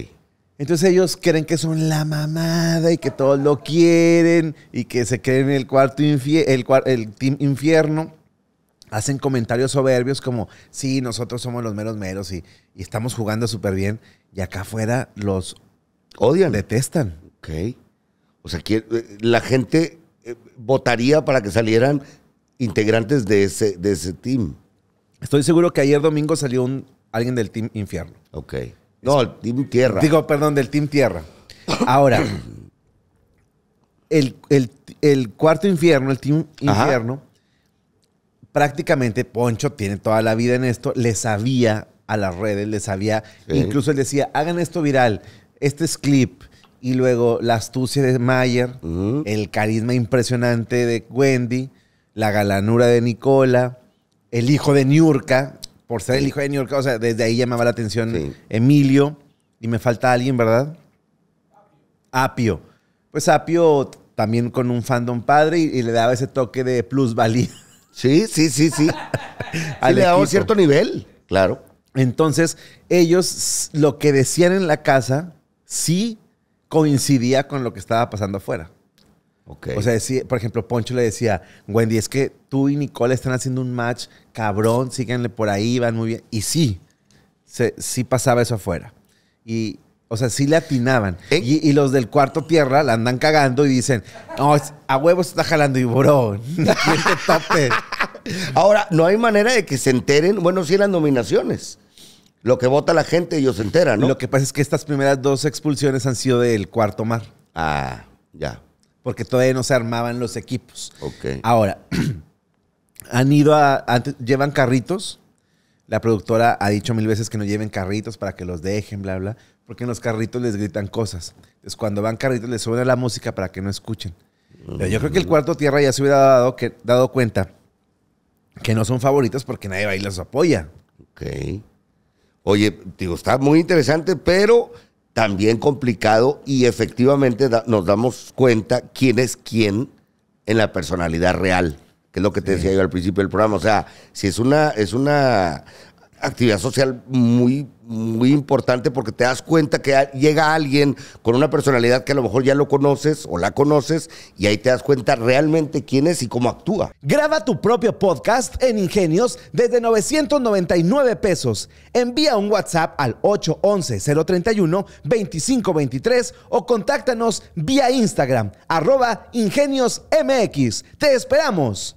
Entonces ellos creen que son la mamada y que todos lo quieren y que se creen el cuarto el, team infierno. Hacen comentarios soberbios como, sí, nosotros somos los meros meros y, estamos jugando súper bien. Y acá afuera los odian. Detestan. Ok. O sea, eh, la gente eh, votaría para que salieran integrantes de ese, de ese team. Estoy seguro que ayer domingo salió un, alguien del team infierno. Ok. No, el Team Tierra. Digo, perdón, del Team Tierra. Ahora, el, cuarto infierno, el Team Infierno, prácticamente Poncho tiene toda la vida en esto, le sabía a las redes, le sabía, incluso él decía, hagan esto viral, este es clip, y luego la astucia de Mayer, el carisma impresionante de Wendy, la galanura de Nicola, el hijo de Niurka, por ser el hijo de New York. O sea, desde ahí llamaba la atención Emilio. Y me falta alguien, ¿verdad? Apio. Pues Apio también con un fandom padre y, le daba ese toque de plusvalía. Sí, sí, sí, sí. sí le daba un cierto nivel. Claro. Entonces, ellos lo que decían en la casa sí coincidía con lo que estaba pasando afuera. O sea, por ejemplo, Poncho le decía, Wendy, es que tú y Nicole están haciendo un match cabrón, síganle por ahí, van muy bien. Y sí, sí pasaba eso afuera. Y, o sea, sí le atinaban. Eh. Y, los del cuarto tierra la andan cagando y dicen, no, a huevos está jalando y bro, tope. Ahora, no hay manera de que se enteren, bueno, sí las nominaciones. Lo que vota la gente, ellos se enteran, ¿no? Lo que pasa es que estas primeras dos expulsiones han sido del cuarto mar. Ah, ya porque todavía no se armaban los equipos. Okay. Ahora, han ido a, llevan carritos. La productora ha dicho mil veces que no lleven carritos para que los dejen, bla, bla, porque en los carritos les gritan cosas. Entonces, cuando van carritos, les suena la música para que no escuchen. Pero yo creo que el cuarto tierra ya se hubiera dado, que, dado cuenta que no son favoritos porque nadie va y los apoya. Ok. Oye, digo, está muy interesante, pero también complicado y efectivamente nos damos cuenta quién es quién en la personalidad real, que es lo que te decía yo al principio del programa. O sea, si es una, es una actividad social muy, muy importante porque te das cuenta que llega alguien con una personalidad que a lo mejor ya lo conoces o la conoces y ahí te das cuenta realmente quién es y cómo actúa. Graba tu propio podcast en Ingenios desde 999 pesos. Envía un WhatsApp al 811-031-2523 o contáctanos vía Instagram arroba ingeniosmx. Te esperamos.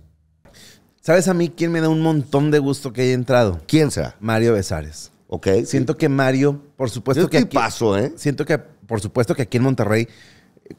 ¿Sabes a mí quién me da un montón de gusto que haya entrado? ¿Quién sea? Mario Besares. Ok. Siento que Mario, por supuesto que. Aquí, pasó, ¿eh? Siento que, por supuesto que aquí en Monterrey,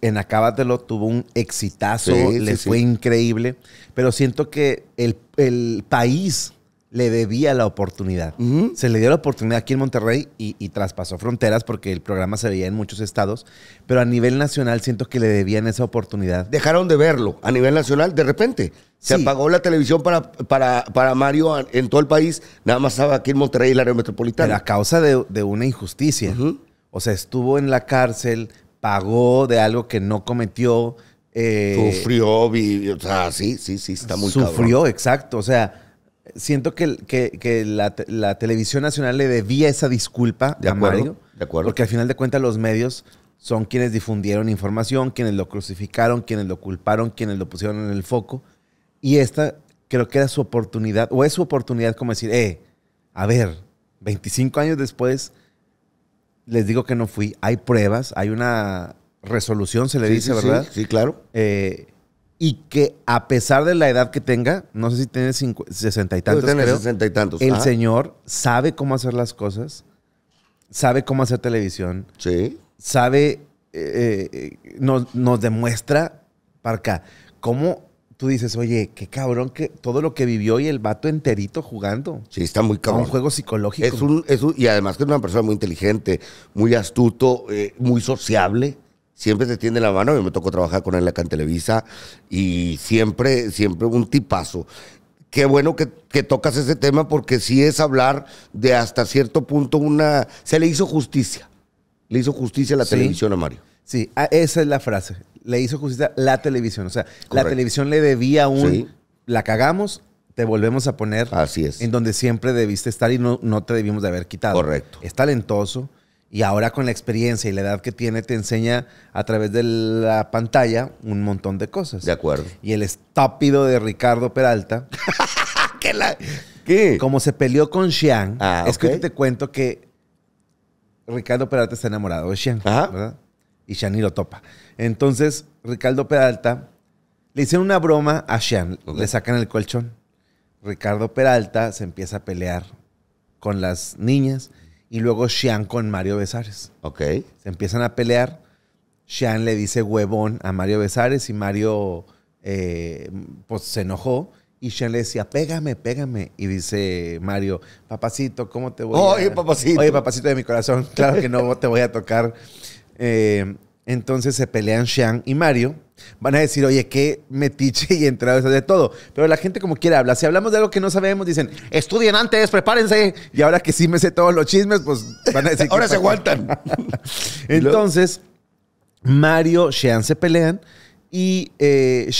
en Acábatelo, tuvo un exitazo, sí, le fue increíble. Pero siento que el, el país le debía la oportunidad. Se le dio la oportunidad aquí en Monterrey y, traspasó fronteras porque el programa se veía en muchos estados, pero a nivel nacional siento que le debían esa oportunidad. Dejaron de verlo a nivel nacional de repente. Se apagó la televisión para, para, para, Mario en todo el país, nada más estaba aquí en Monterrey el área metropolitana. a causa de, una injusticia. O sea, estuvo en la cárcel, pagó de algo que no cometió. Eh, sufrió, vivió o sea, sí, sí, sí, está muy Sufrió, exacto. O sea siento que, la, televisión nacional le debía esa disculpa de a Mario. De acuerdo. Porque al final de cuentas los medios son quienes difundieron información, quienes lo crucificaron, quienes lo culparon, quienes lo pusieron en el foco. Y esta creo que era su oportunidad, o es su oportunidad como decir, eh, a ver, 25 años después, les digo que no fui, hay pruebas, hay una resolución, se le dice, ¿verdad? Sí, sí claro. Eh, y que a pesar de la edad que tenga, no sé si tiene sesenta y tantos, pues creo, 60 y tantos. el señor sabe cómo hacer las cosas, sabe cómo hacer televisión, Sí. sabe, eh, eh, nos, nos demuestra, Parca, cómo tú dices, oye, qué cabrón que todo lo que vivió y el vato enterito jugando. Sí, está muy cabrón. cabrón. un juego psicológico. Es un, es y además que es una persona muy inteligente, muy astuto, eh, muy sociable siempre se tiende la mano. A mí me tocó trabajar con él acá en Televisa y siempre, siempre un tipazo. Qué bueno que, tocas ese tema porque sí es hablar de hasta cierto punto una... Se le hizo justicia. Le hizo justicia la televisión a Mario. Sí, ah, esa es la frase. Le hizo justicia la televisión. O sea, la televisión le debía un... La cagamos, te volvemos a poner en donde siempre debiste estar y no, no te debimos de haber quitado. Correcto. Es talentoso, y ahora con la experiencia y la edad que tiene, te enseña a través de la pantalla un montón de cosas. De acuerdo. Y el estúpido de Ricardo Peralta. ¿Qué, Como se peleó con Xiang, ah, es que te cuento que Ricardo Peralta está enamorado de Xiang, ¿verdad? Y Xiang ni lo topa. Entonces, Ricardo Peralta le hicieron una broma a Xiang, le sacan el colchón. Ricardo Peralta se empieza a pelear con las niñas y luego Sean con Mario Besares. Ok. Se empiezan a pelear. Sean le dice huevón a Mario Besares y Mario eh, pues se enojó. Y Sean le decía, pégame, pégame. Y dice Mario, papacito, ¿cómo te voy a...? Oye, papacito. Oye, papacito de mi corazón, claro que no te voy a tocar. Eh, entonces se pelean Sean y Mario. Van a decir, oye, qué metiche y entradas de todo. Pero la gente como quiera hablar. Si hablamos de algo que no sabemos, dicen, estudien antes, prepárense. Y ahora que sí me sé todos los chismes, pues van a decir... ahora se aguantan. Entonces, Mario, Sean se pelean y eh,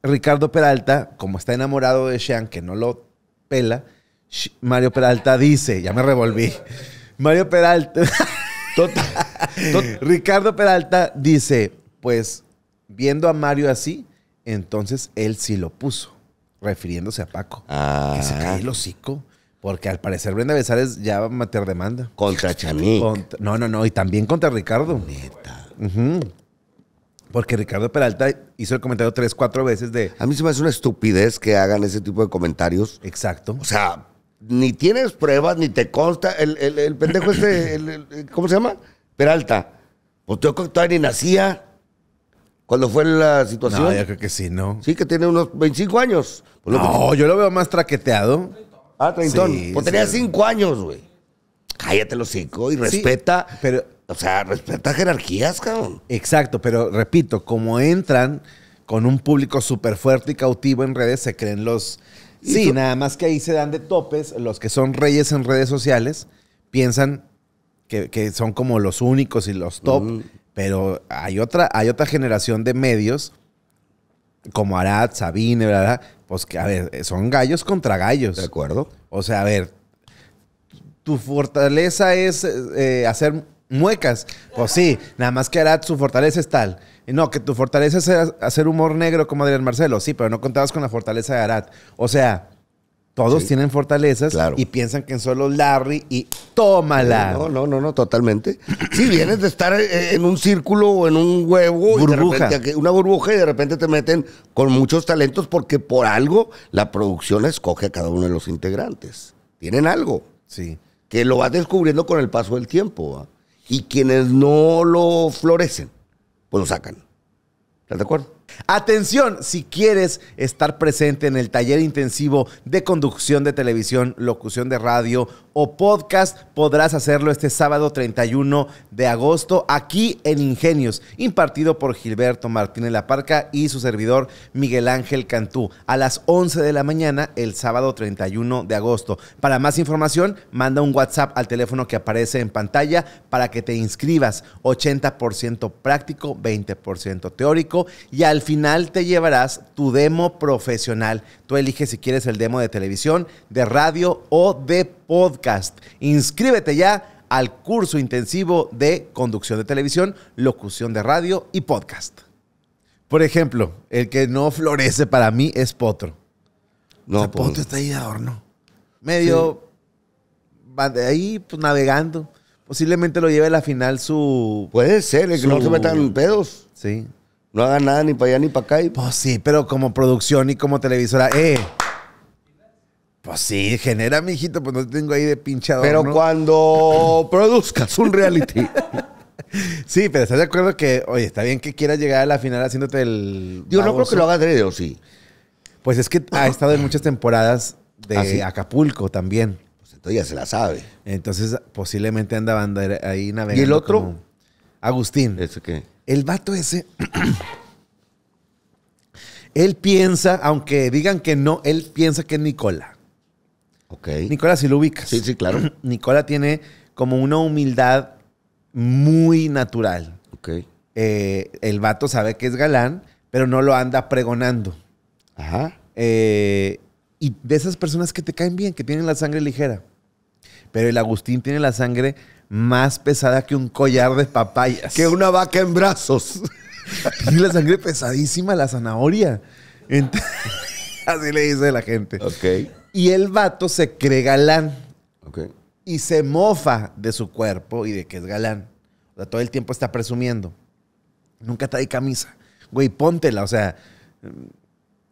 Ricardo Peralta, como está enamorado de Sean, que no lo pela, Mario Peralta dice, ya me revolví. Mario Peralta... Total. Ricardo Peralta dice, pues viendo a Mario así, entonces él sí lo puso, refiriéndose a Paco. Ah. Que se cae el hocico. Porque al parecer Brenda Besares ya va a meter demanda. Contra Chamí. No, no, no. Y también contra Ricardo. Neta. Porque Ricardo Peralta hizo el comentario tres, cuatro veces de. A mí se me hace una estupidez que hagan ese tipo de comentarios. Exacto. O sea, ni tienes pruebas, ni te consta. El, el, pendejo este, el, ¿cómo se llama? Peralta, ¿usted pues, todavía ni nacía cuando fue la situación? No, que sí, ¿no? Sí, que tiene unos 25 años. Pues, no, yo lo veo más traqueteado. Ah, treintón. pues tenía 5 años, güey. Cállate los cinco y respeta. pero, o sea, respeta jerarquías, cabrón. Exacto, pero repito, como entran con un público súper fuerte y cautivo en redes, se creen los. Sí, nada más que ahí se dan de topes los que son reyes en redes sociales, piensan que, que son como los únicos y los top, mm. pero hay otra, hay otra generación de medios, como Arad, Sabine, ¿verdad? Pues que, a ver, son gallos contra gallos. De acuerdo. O sea, a ver, tu fortaleza es eh, hacer muecas. Pues sí, nada más que Arad, su fortaleza es tal. No, que tu fortaleza es hacer humor negro como Adrián Marcelo. Sí, pero no contabas con la fortaleza de Arad. O sea, todos tienen fortalezas y piensan que solo Larry y tómala. No, no, no, no, totalmente. Si vienes de estar eh, en un círculo o en un huevo, una burbuja y de repente te meten con muchos talentos porque por algo la producción escoge a cada uno de los integrantes. Tienen algo. Sí. Que lo vas descubriendo con el paso del tiempo. Y quienes no lo florecen, pues lo sacan. ¿Estás de acuerdo? Atención, si quieres estar presente en el taller intensivo de conducción de televisión, locución de radio, o podcast, podrás hacerlo este sábado 31 de agosto aquí en Ingenios, impartido por Gilberto Martínez La Parca y su servidor Miguel Ángel Cantú, a las 11 de la mañana el sábado 31 de agosto. Para más información, manda un WhatsApp al teléfono que aparece en pantalla para que te inscribas. 80% práctico, 20% teórico y al final te llevarás tu demo profesional. Tú eliges si quieres el demo de televisión, de radio o de podcast. Inscríbete ya al curso intensivo de conducción de televisión, locución de radio y podcast. Por ejemplo, el que no florece para mí es Potro. No, pues, Potro está ahí de adorno. Medio va de ahí pues, navegando. Posiblemente lo lleve a la final su. Puede ser, el que no se metan pedos. Sí. No haga nada ni para allá ni para acá. Pues sí, pero como producción y como televisora. ¡Eh! Pues sí, genera, mijito, pues no tengo ahí de pinchado. Pero cuando produzcas un reality. sí, pero ¿estás de acuerdo que, oye, está bien que quieras llegar a la final haciéndote el. Yo no creo que lo haga de o sí. Pues es que ha estado en muchas temporadas de ah, Acapulco también. Pues entonces ya se la sabe. Entonces, posiblemente anda ahí navegando. ¿Y el otro? Agustín. ¿Eso qué? El vato ese. él piensa, aunque digan que no, él piensa que es Nicola. Ok. Nicola, si lo ubicas. Sí, sí, claro. Nicola tiene como una humildad muy natural. Ok. Eh, el vato sabe que es galán, pero no lo anda pregonando. Ajá. Eh, y de esas personas que te caen bien, que tienen la sangre ligera. Pero el Agustín tiene la sangre más pesada que un collar de papayas. Que una vaca en brazos. Tiene la sangre pesadísima, la zanahoria. así le dice la gente. Ok. Y el vato se cree galán. Y se mofa de su cuerpo y de que es galán. O sea, todo el tiempo está presumiendo. Nunca trae camisa. Güey, póntela, o sea.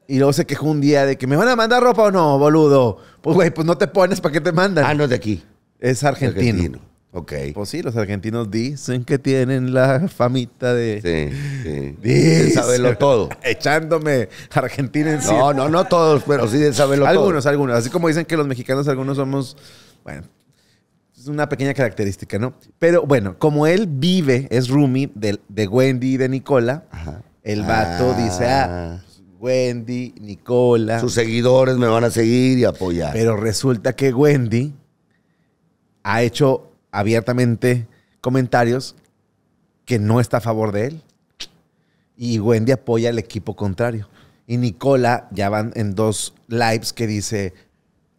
Y luego se quejó un día de que me van a mandar ropa o no, boludo. Pues, güey, pues no te pones, ¿para qué te mandan? Ah, no de aquí. Es argentino. Ok. Pues sí, los argentinos dicen que tienen la famita de. Sí, sí. Dicen saberlo todo. Echándome Argentina encima. No, no, no todos, pero sí de saberlo algunos, todo. Algunos, algunos. Así como dicen que los mexicanos, algunos somos. Bueno. Es una pequeña característica, ¿no? Pero bueno, como él vive, es Rumi de, Wendy y de Nicola, el vato ah. dice, ah, Wendy, Nicola. Sus seguidores me van a seguir y apoyar. Pero resulta que Wendy ha hecho abiertamente comentarios que no está a favor de él. Y Wendy apoya al equipo contrario. Y Nicola ya van en dos lives que dice,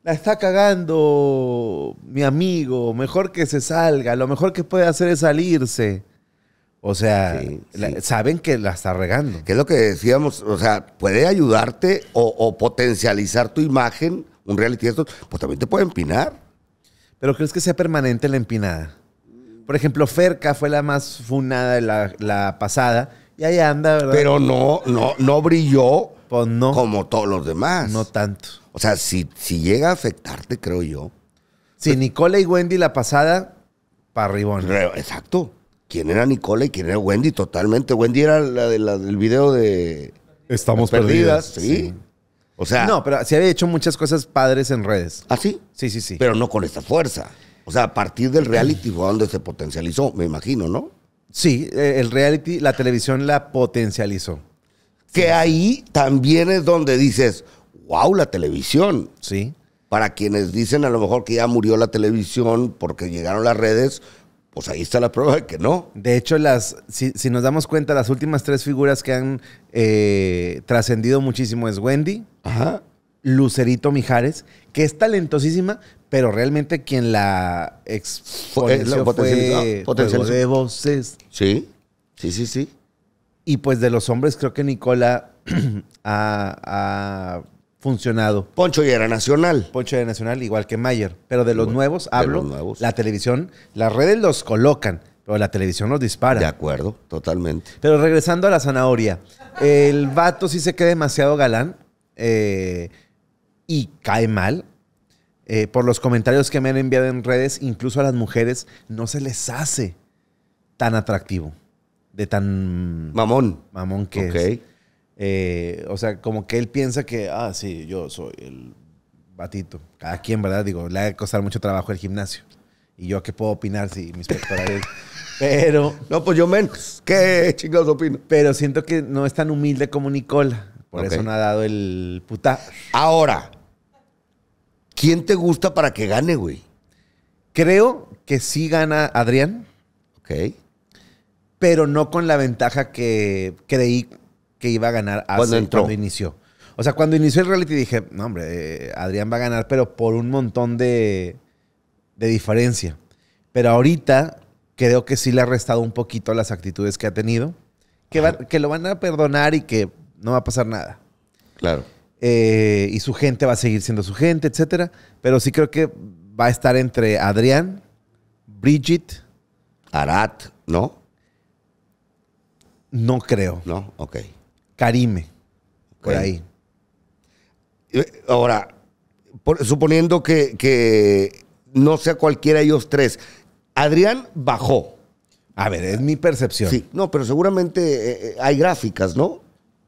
la está cagando mi amigo, mejor que se salga, lo mejor que puede hacer es salirse. O sea, saben que la está regando. qué es lo que decíamos, o sea, puede ayudarte o, potencializar tu imagen, un reality esto, pues también te puede empinar. Pero ¿crees que sea permanente la empinada? Por ejemplo, Ferca fue la más funada de la, pasada. Y ahí anda, ¿verdad? Pero no, no, no brilló pues no, como todos los demás. No tanto. O sea, si, si llega a afectarte, creo yo. Si Nicole y Wendy la pasada, parribón. Exacto. ¿Quién era Nicole y quién era Wendy? Totalmente. Wendy era la, del video de... Estamos perdidas, sí. No, pero se había hecho muchas cosas padres en redes. ¿Ah, sí? Sí, sí, sí. Pero no con esta fuerza. O sea, a partir del reality fue donde se potencializó, me imagino, ¿no? Sí, eh, el reality, la televisión la potencializó. Que ahí también es donde dices, wow, la televisión. Sí. Para quienes dicen a lo mejor que ya murió la televisión porque llegaron las redes, pues ahí está la prueba de que no. De hecho, las, si, nos damos cuenta, las últimas tres figuras que han eh, trascendido muchísimo es Wendy, Lucerito Mijares, que es talentosísima, pero realmente quien la eh, exponenció fue, ah, de Voces. Sí, sí, sí, sí. Y pues de los hombres creo que Nicola ha, funcionado. Poncho y era nacional. Poncho era nacional, igual que Mayer. Pero de los nuevos, hablo, los nuevos. la televisión, las redes los colocan, pero la televisión los dispara. De acuerdo, totalmente. Pero regresando a la zanahoria, el vato sí se queda demasiado galán eh, y cae mal. Eh, por los comentarios que me han enviado en redes, incluso a las mujeres, no se les hace tan atractivo, de tan... Mamón. Mamón que okay. Eh, o sea, como que él piensa que, ah, sí, yo soy el batito. Cada quien, ¿verdad? Digo, le ha de costar mucho trabajo el gimnasio. Y yo qué puedo opinar si mis pectorales... Pero... No, pues yo menos. ¿Qué chingados opino? Pero siento que no es tan humilde como Nicola. Por eso no ha dado el puta. Ahora, ¿quién te gusta para que gane, güey? Creo que sí gana Adrián. Ok. Pero no con la ventaja que creí que iba a ganar cuando, inició. O sea, cuando inició el reality dije, no, hombre, eh, Adrián va a ganar, pero por un montón de, de diferencia. Pero ahorita creo que sí le ha restado un poquito las actitudes que ha tenido, que, que lo van a perdonar y que no va a pasar nada. Claro. Eh, y su gente va a seguir siendo su gente, etcétera. Pero sí creo que va a estar entre Adrián, Bridget. Arat, ¿no? No creo. No, ok. Karime, por ahí. Eh, ahora, suponiendo que, no sea cualquiera de ellos tres, Adrián bajó. A ver, es mi percepción. Sí, no, pero seguramente eh, eh, hay gráficas, ¿no?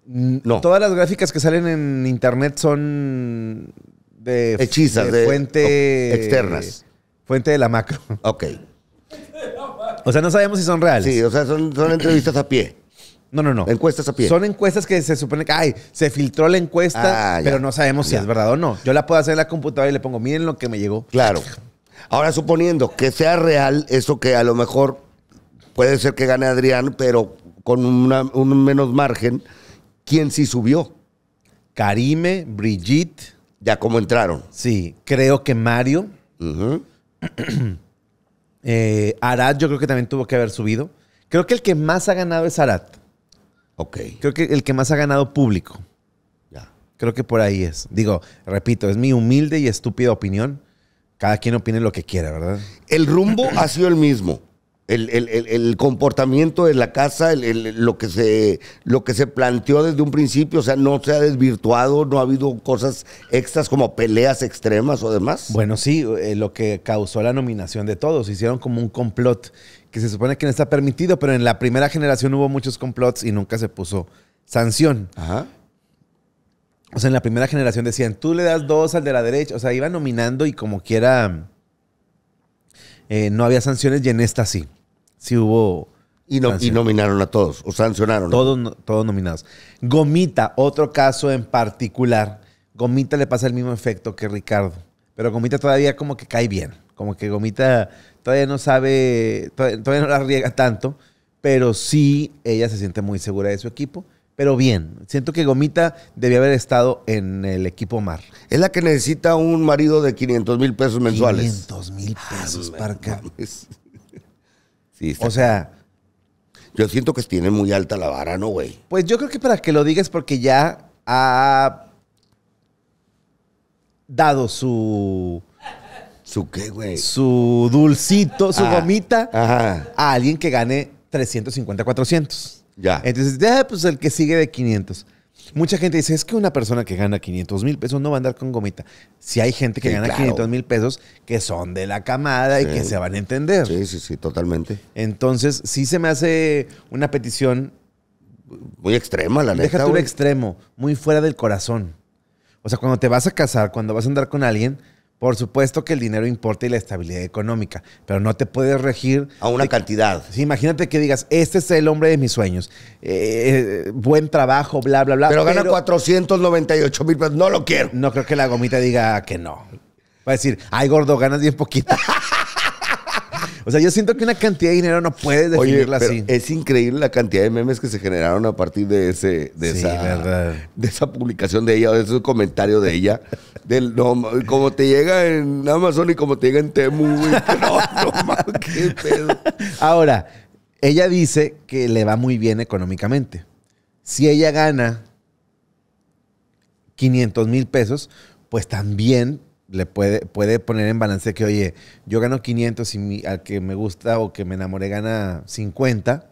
Mm, no. Todas las gráficas que salen en internet son de hechizas, de, fuente externas. Fuente de la macro. Ok. O sea, no sabemos si son reales. Sí, o sea, son, son entrevistas a pie. No, no, no. Encuestas a pie. Son encuestas que se supone que, ay, se filtró la encuesta, ah, pero no sabemos si es verdad o no. Yo la puedo hacer en la computadora y le pongo, miren lo que me llegó. Claro. Ahora, suponiendo que sea real eso que a lo mejor puede ser que gane Adrián, pero con un menos margen, ¿quién sí subió? Karime, Brigitte, Ya como entraron. sí, creo que Mario. Eh, Arad yo creo que también tuvo que haber subido. Creo que el que más ha ganado es Arad. Creo que el que más ha ganado público. Ya. Creo que por ahí es. Digo, repito, es mi humilde y estúpida opinión. Cada quien opine lo que quiera, ¿verdad? El rumbo ha sido el mismo. El, comportamiento de la casa, lo, que se, lo que se planteó desde un principio, o sea, no se ha desvirtuado, no ha habido cosas extras como peleas extremas o demás. Bueno, sí, eh, lo que causó la nominación de todos, hicieron como un complot que se supone que no está permitido, pero en la primera generación hubo muchos complots y nunca se puso sanción. Ajá. O sea, en la primera generación decían, tú le das dos al de la derecha. O sea, iba nominando y como quiera eh, no había sanciones y en esta sí. Sí hubo... Y, nominaron a todos, o sancionaron. Todos, todos nominados. Gomita, otro caso en particular. Gomita le pasa el mismo efecto que Ricardo. Pero Gomita todavía como que cae bien. Como que Gomita todavía no sabe, todavía, no la riega tanto, pero sí ella se siente muy segura de su equipo. Pero bien, siento que Gomita debía haber estado en el equipo Mar. Es la que necesita un marido de 500 mil pesos mensuales. 500 mil ah, pesos, ah, parca. Sí, o sea. Yo siento que tiene muy alta la vara, ¿no, güey? Pues yo creo que para que lo digas porque ya ha dado su ¿Su qué, güey? Su dulcito, su ah, gomita a alguien que gane 350, 400. Ya. Entonces, ya, pues el que sigue de 500. Mucha gente dice, es que una persona que gana 500 mil pesos no va a andar con gomita. Si hay gente que gana 500 mil pesos que son de la camada y que se van a entender. Sí, sí, sí, totalmente. Entonces, sí se me hace una petición... Muy extrema, la neta. Deja tú extremo, muy fuera del corazón. O sea, cuando te vas a casar, cuando vas a andar con alguien, por supuesto que el dinero importa y la estabilidad económica, pero no te puedes regir. A una cantidad. imagínate que digas, este es el hombre de mis sueños. Eh, eh, buen trabajo, bla, bla, bla. Pero, gana 498 mil pesos, no lo quiero. No creo que la gomita diga que no. Va a decir, ay, gordo, ganas bien poquito. O sea, yo siento que una cantidad de dinero no puede definirla Oye, Es increíble la cantidad de memes que se generaron a partir de ese, de esa, de esa publicación de ella o de ese comentario de ella. Del como te llega en Amazon y como te llega en Temu, No, no, qué pedo. Ahora, ella dice que le va muy bien económicamente. Si ella gana 500 mil pesos, pues también le puede, puede poner en balance que, oye, yo gano 500 y al que me gusta o que me enamoré gana 50,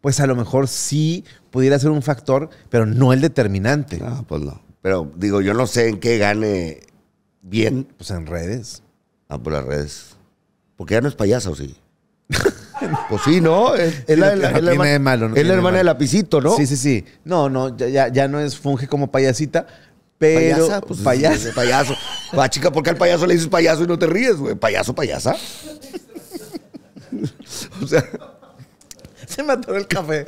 pues a lo mejor sí pudiera ser un factor, pero no el determinante. Ah, pues no. Pero digo, yo no sé en qué gane bien. Pues en redes. Ah, por pues las redes. Porque ya no es payaso, sí? pues sí, ¿no? Es, la, hermana, de Lapicito, ¿no? Sí, sí, sí. No, no, ya, ya no es funge como payasita, pero. Payasa, pues, payaso. payaso. Va, ah, chica, ¿por qué al payaso le dices payaso y no te ríes, güey? Payaso, payasa. o sea. Se me atoró el café.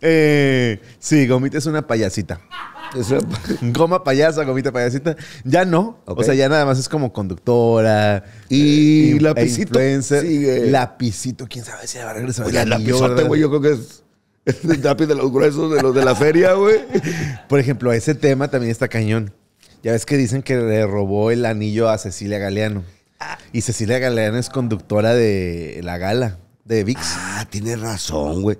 Eh, sí, Gomita es una payasita. goma payasa, gomita payasita. Ya no. O sea, ya nada más es como conductora. Y, eh, lapicito. Lapicito, quién sabe si va a regresar. Oye, lapizote, güey, yo creo que es el tapiz de los gruesos, de los de la feria, güey. Por ejemplo, ese tema también está cañón. Ya ves que dicen que le robó el anillo a Cecilia Galeano. Ah. Y Cecilia Galeano es conductora de la gala de VIX. Ah, tiene razón, güey.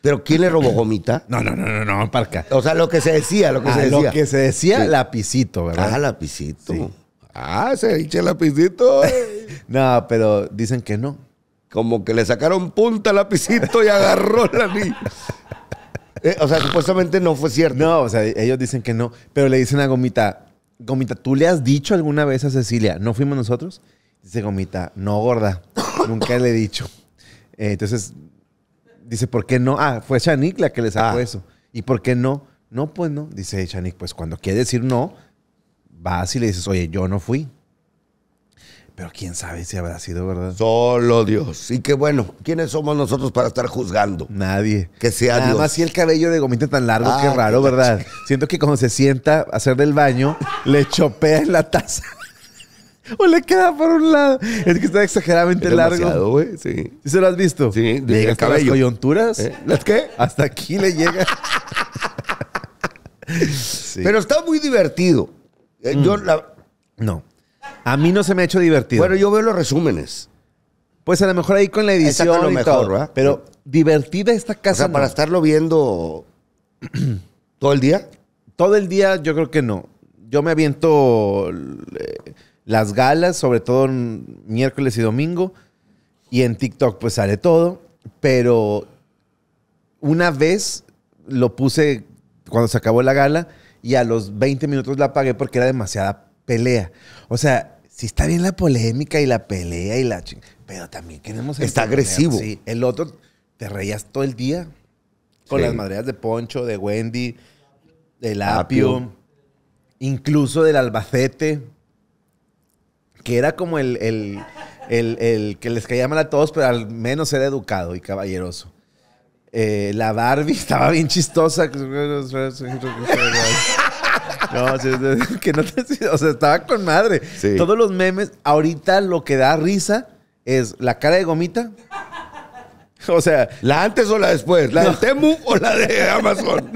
¿Pero quién le robó gomita? No, no, no, no, no, parca. O sea, lo que se decía, lo que ah, se decía. Lo que se decía, lapicito, ¿verdad? Ah, lapicito. Ah, se dice lapicito. no, pero dicen que no. Como que le sacaron punta al lapicito y agarró la niña. Eh, o sea, supuestamente no fue cierto. No, o sea, ellos dicen que no. Pero le dicen a Gomita, Gomita, ¿tú le has dicho alguna vez a Cecilia, no fuimos nosotros? Dice Gomita, no, gorda, nunca le he dicho. Eh, entonces, dice, ¿por qué no? Ah, fue Shanik la que le sacó ah. eso. ¿Y por qué no? No, pues no. Dice Shanique, pues cuando quiere decir no, vas y le dices, oye, yo no fui. Pero quién sabe si habrá sido, ¿verdad? Solo Dios. Y qué bueno, ¿quiénes somos nosotros para estar juzgando? Nadie. Que sea Nada Más si el cabello de Gomita tan largo, qué ah, raro, ¿verdad? Siento que cuando se sienta a hacer del baño, le chopea en la taza. O le queda por un lado. Es que está exageradamente es largo. güey, sí. se lo has visto? Sí, le llega hasta las coyunturas. ¿Eh? ¿Las qué? Hasta aquí le llega. Pero está muy divertido. Eh, yo mm. la... No. A mí no se me ha hecho divertido. Bueno, yo veo los resúmenes. Pues a lo mejor ahí con la edición lo mejor, Pero divertida esta casa. O sea, para estarlo viendo todo el día. Todo el día yo creo que no. Yo me aviento las galas, sobre todo miércoles y domingo. Y en TikTok pues sale todo. Pero una vez lo puse cuando se acabó la gala y a los 20 minutos la apagué porque era demasiada pelea. O sea, sí está bien la polémica y la pelea y la ching... Pero también queremos... Está agresivo. Sí, el otro te reías todo el día con las madreas de Poncho, de Wendy, del Apio, incluso del Albacete, que era como el, el, el, que les caía mal a todos, pero al menos era educado y caballeroso. Eh, la Barbie estaba bien chistosa. No, sí, que no te, o sea, estaba con madre. Todos los memes, ahorita lo que da risa es la cara de gomita. O sea, la antes o la después, la de Temu o la de Amazon.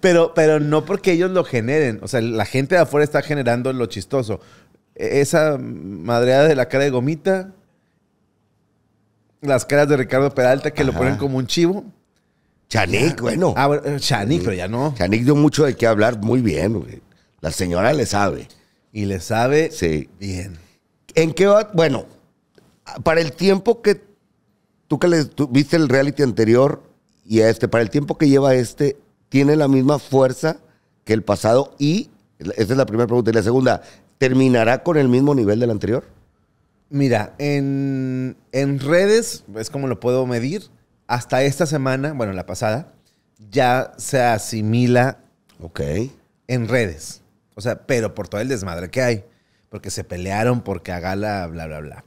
Pero, pero no porque ellos lo generen. O sea, la gente de afuera está generando lo chistoso. E-, esa madreada de la cara de gomita, las caras de Ricardo Peralta que lo ponen como un chivo. Chanik, bueno. Ah, eh, pero ya no. Chanik dio mucho de qué hablar, muy bien. La señora le sabe. Y le sabe bien. ¿En qué va? Bueno, para el tiempo que tú que le, viste el reality anterior y este, para el tiempo que lleva este, ¿tiene la misma fuerza que el pasado? Y, esta es la primera pregunta. Y la segunda, ¿terminará con el mismo nivel del anterior? Mira, en, en redes es como lo puedo medir hasta esta semana, bueno, la pasada, ya se asimila okay. en redes. O sea, pero por todo el desmadre que hay. Porque se pelearon, porque Gala, bla, bla, bla.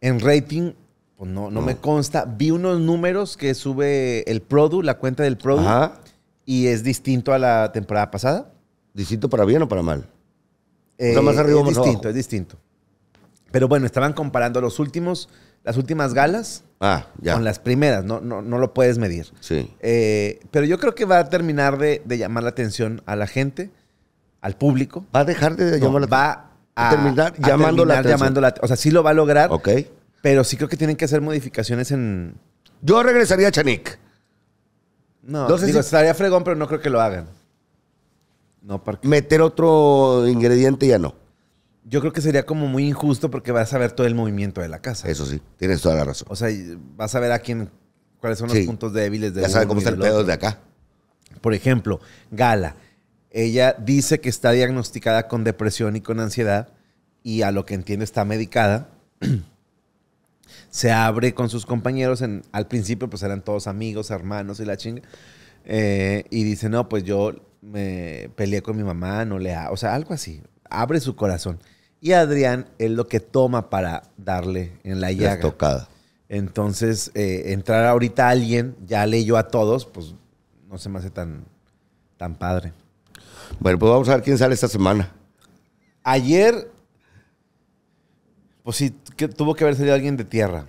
En rating, pues no, no, me consta. Vi unos números que sube el Produ, la cuenta del Produ. Ajá. Y es distinto a la temporada pasada. ¿Distinto para bien o para mal? Eh, más arriba, es más distinto, es distinto. Pero bueno, estaban comparando los últimos las últimas galas ah, ya. con las primeras, no, no, lo puedes medir. Sí. Eh, pero yo creo que va a terminar de, llamar la atención a la gente, al público. Va a dejar de llamar la Va a, terminar, a o sea, sí lo va a lograr. Ok. Pero sí creo que tienen que hacer modificaciones en. Yo regresaría a Chanik. No, digo, estaría fregón, pero no creo que lo hagan. No, porque... Meter otro ingrediente ya no. Yo creo que sería como muy injusto porque vas a ver todo el movimiento de la casa. Eso sí, tienes toda la razón. O sea, vas a ver a quién, cuáles son los puntos débiles de Ya sabes cómo está el pedo de acá. Por ejemplo, Gala. Ella dice que está diagnosticada con depresión y con ansiedad y a lo que entiendo está medicada. Se abre con sus compañeros. En, al principio pues eran todos amigos, hermanos y la chinga. Eh, y dice, no, pues yo me peleé con mi mamá, no le... Ha o sea, algo así. Abre su corazón. Y Adrián es lo que toma para darle en la llaga. Entonces, eh, entrar ahorita alguien, ya leyó a todos, pues no se me hace tan, tan padre. Bueno, pues vamos a ver quién sale esta semana. Ayer, pues sí, que tuvo que haber salido alguien de tierra.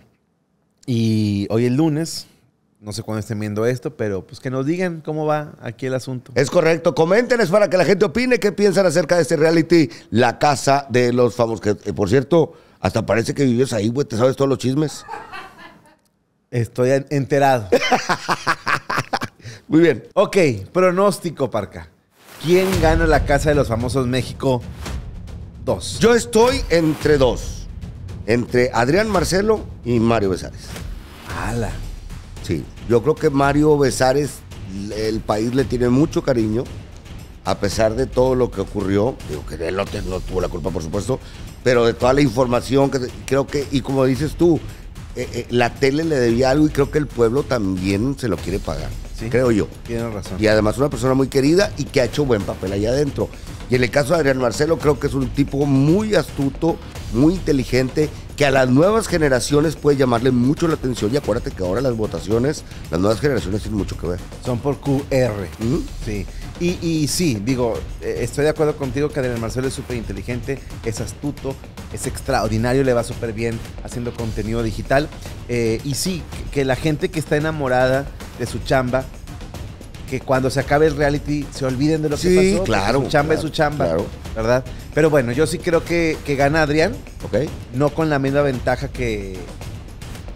Y hoy el lunes, no sé cuándo estén viendo esto, pero pues que nos digan cómo va aquí el asunto. Es correcto. Coméntenos para que la gente opine qué piensan acerca de este reality, La Casa de los Famosos. Eh, por cierto, hasta parece que vives ahí, güey. ¿Te sabes todos los chismes? Estoy enterado. Muy bien. Ok, pronóstico, Parca. ¿Quién gana la Casa de los Famosos México 2? Yo estoy entre dos. Entre Adrián Marcelo y Mario Besares. ¡Hala! Sí, yo creo que Mario Besares, el país le tiene mucho cariño, a pesar de todo lo que ocurrió. Digo que él no, tuvo la culpa, por supuesto, pero de toda la información que creo que, y como dices tú, eh, eh, la tele le debía algo y creo que el pueblo también se lo quiere pagar. creo yo. Tiene razón. Y además una persona muy querida y que ha hecho buen papel allá adentro. Y en el caso de Adrián Marcelo, creo que es un tipo muy astuto, muy inteligente que a las nuevas generaciones puede llamarle mucho la atención. Y acuérdate que ahora las votaciones, las nuevas generaciones tienen mucho que ver. Son por QR. Sí. Y, sí, digo, eh, estoy de acuerdo contigo que Daniel Marcelo es súper inteligente, es astuto, es extraordinario, le va súper bien haciendo contenido digital. Eh, y sí, que la gente que está enamorada de su chamba, que cuando se acabe el reality se olviden de lo que pasó. Claro. Su chamba es su chamba. ¿verdad? Pero bueno, yo sí creo que, gana Adrián, Ok. no con la misma ventaja que,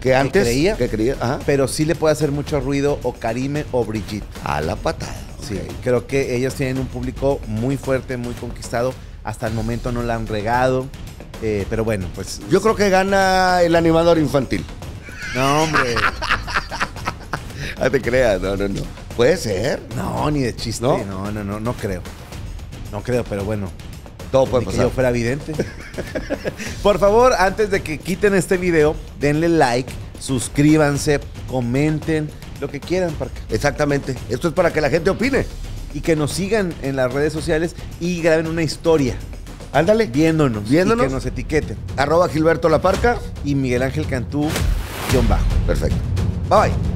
Que antes. creía? Que creía. Ajá. pero sí le puede hacer mucho ruido o Karime o Brigitte. A la patada. Sí, creo que ellas tienen un público muy fuerte, muy conquistado. Hasta el momento no la han regado. Eh, pero bueno, pues. Yo creo que gana el animador infantil. No, hombre. Ah, te creas. No, no, no. Puede ser. No, ni de chiste. No, no, no, no creo. No creo, pero bueno. Todo puede pasar. Que yo fuera evidente. Por favor, antes de que quiten este video, denle like, suscríbanse, comenten, lo que quieran, Parca. Exactamente. Esto es para que la gente opine. Y que nos sigan en las redes sociales y graben una historia. Ándale. Viéndonos. Viéndonos. que nos etiqueten. Arroba Gilberto La Y Miguel Ángel Cantú, guión bajo. Perfecto. Bye bye.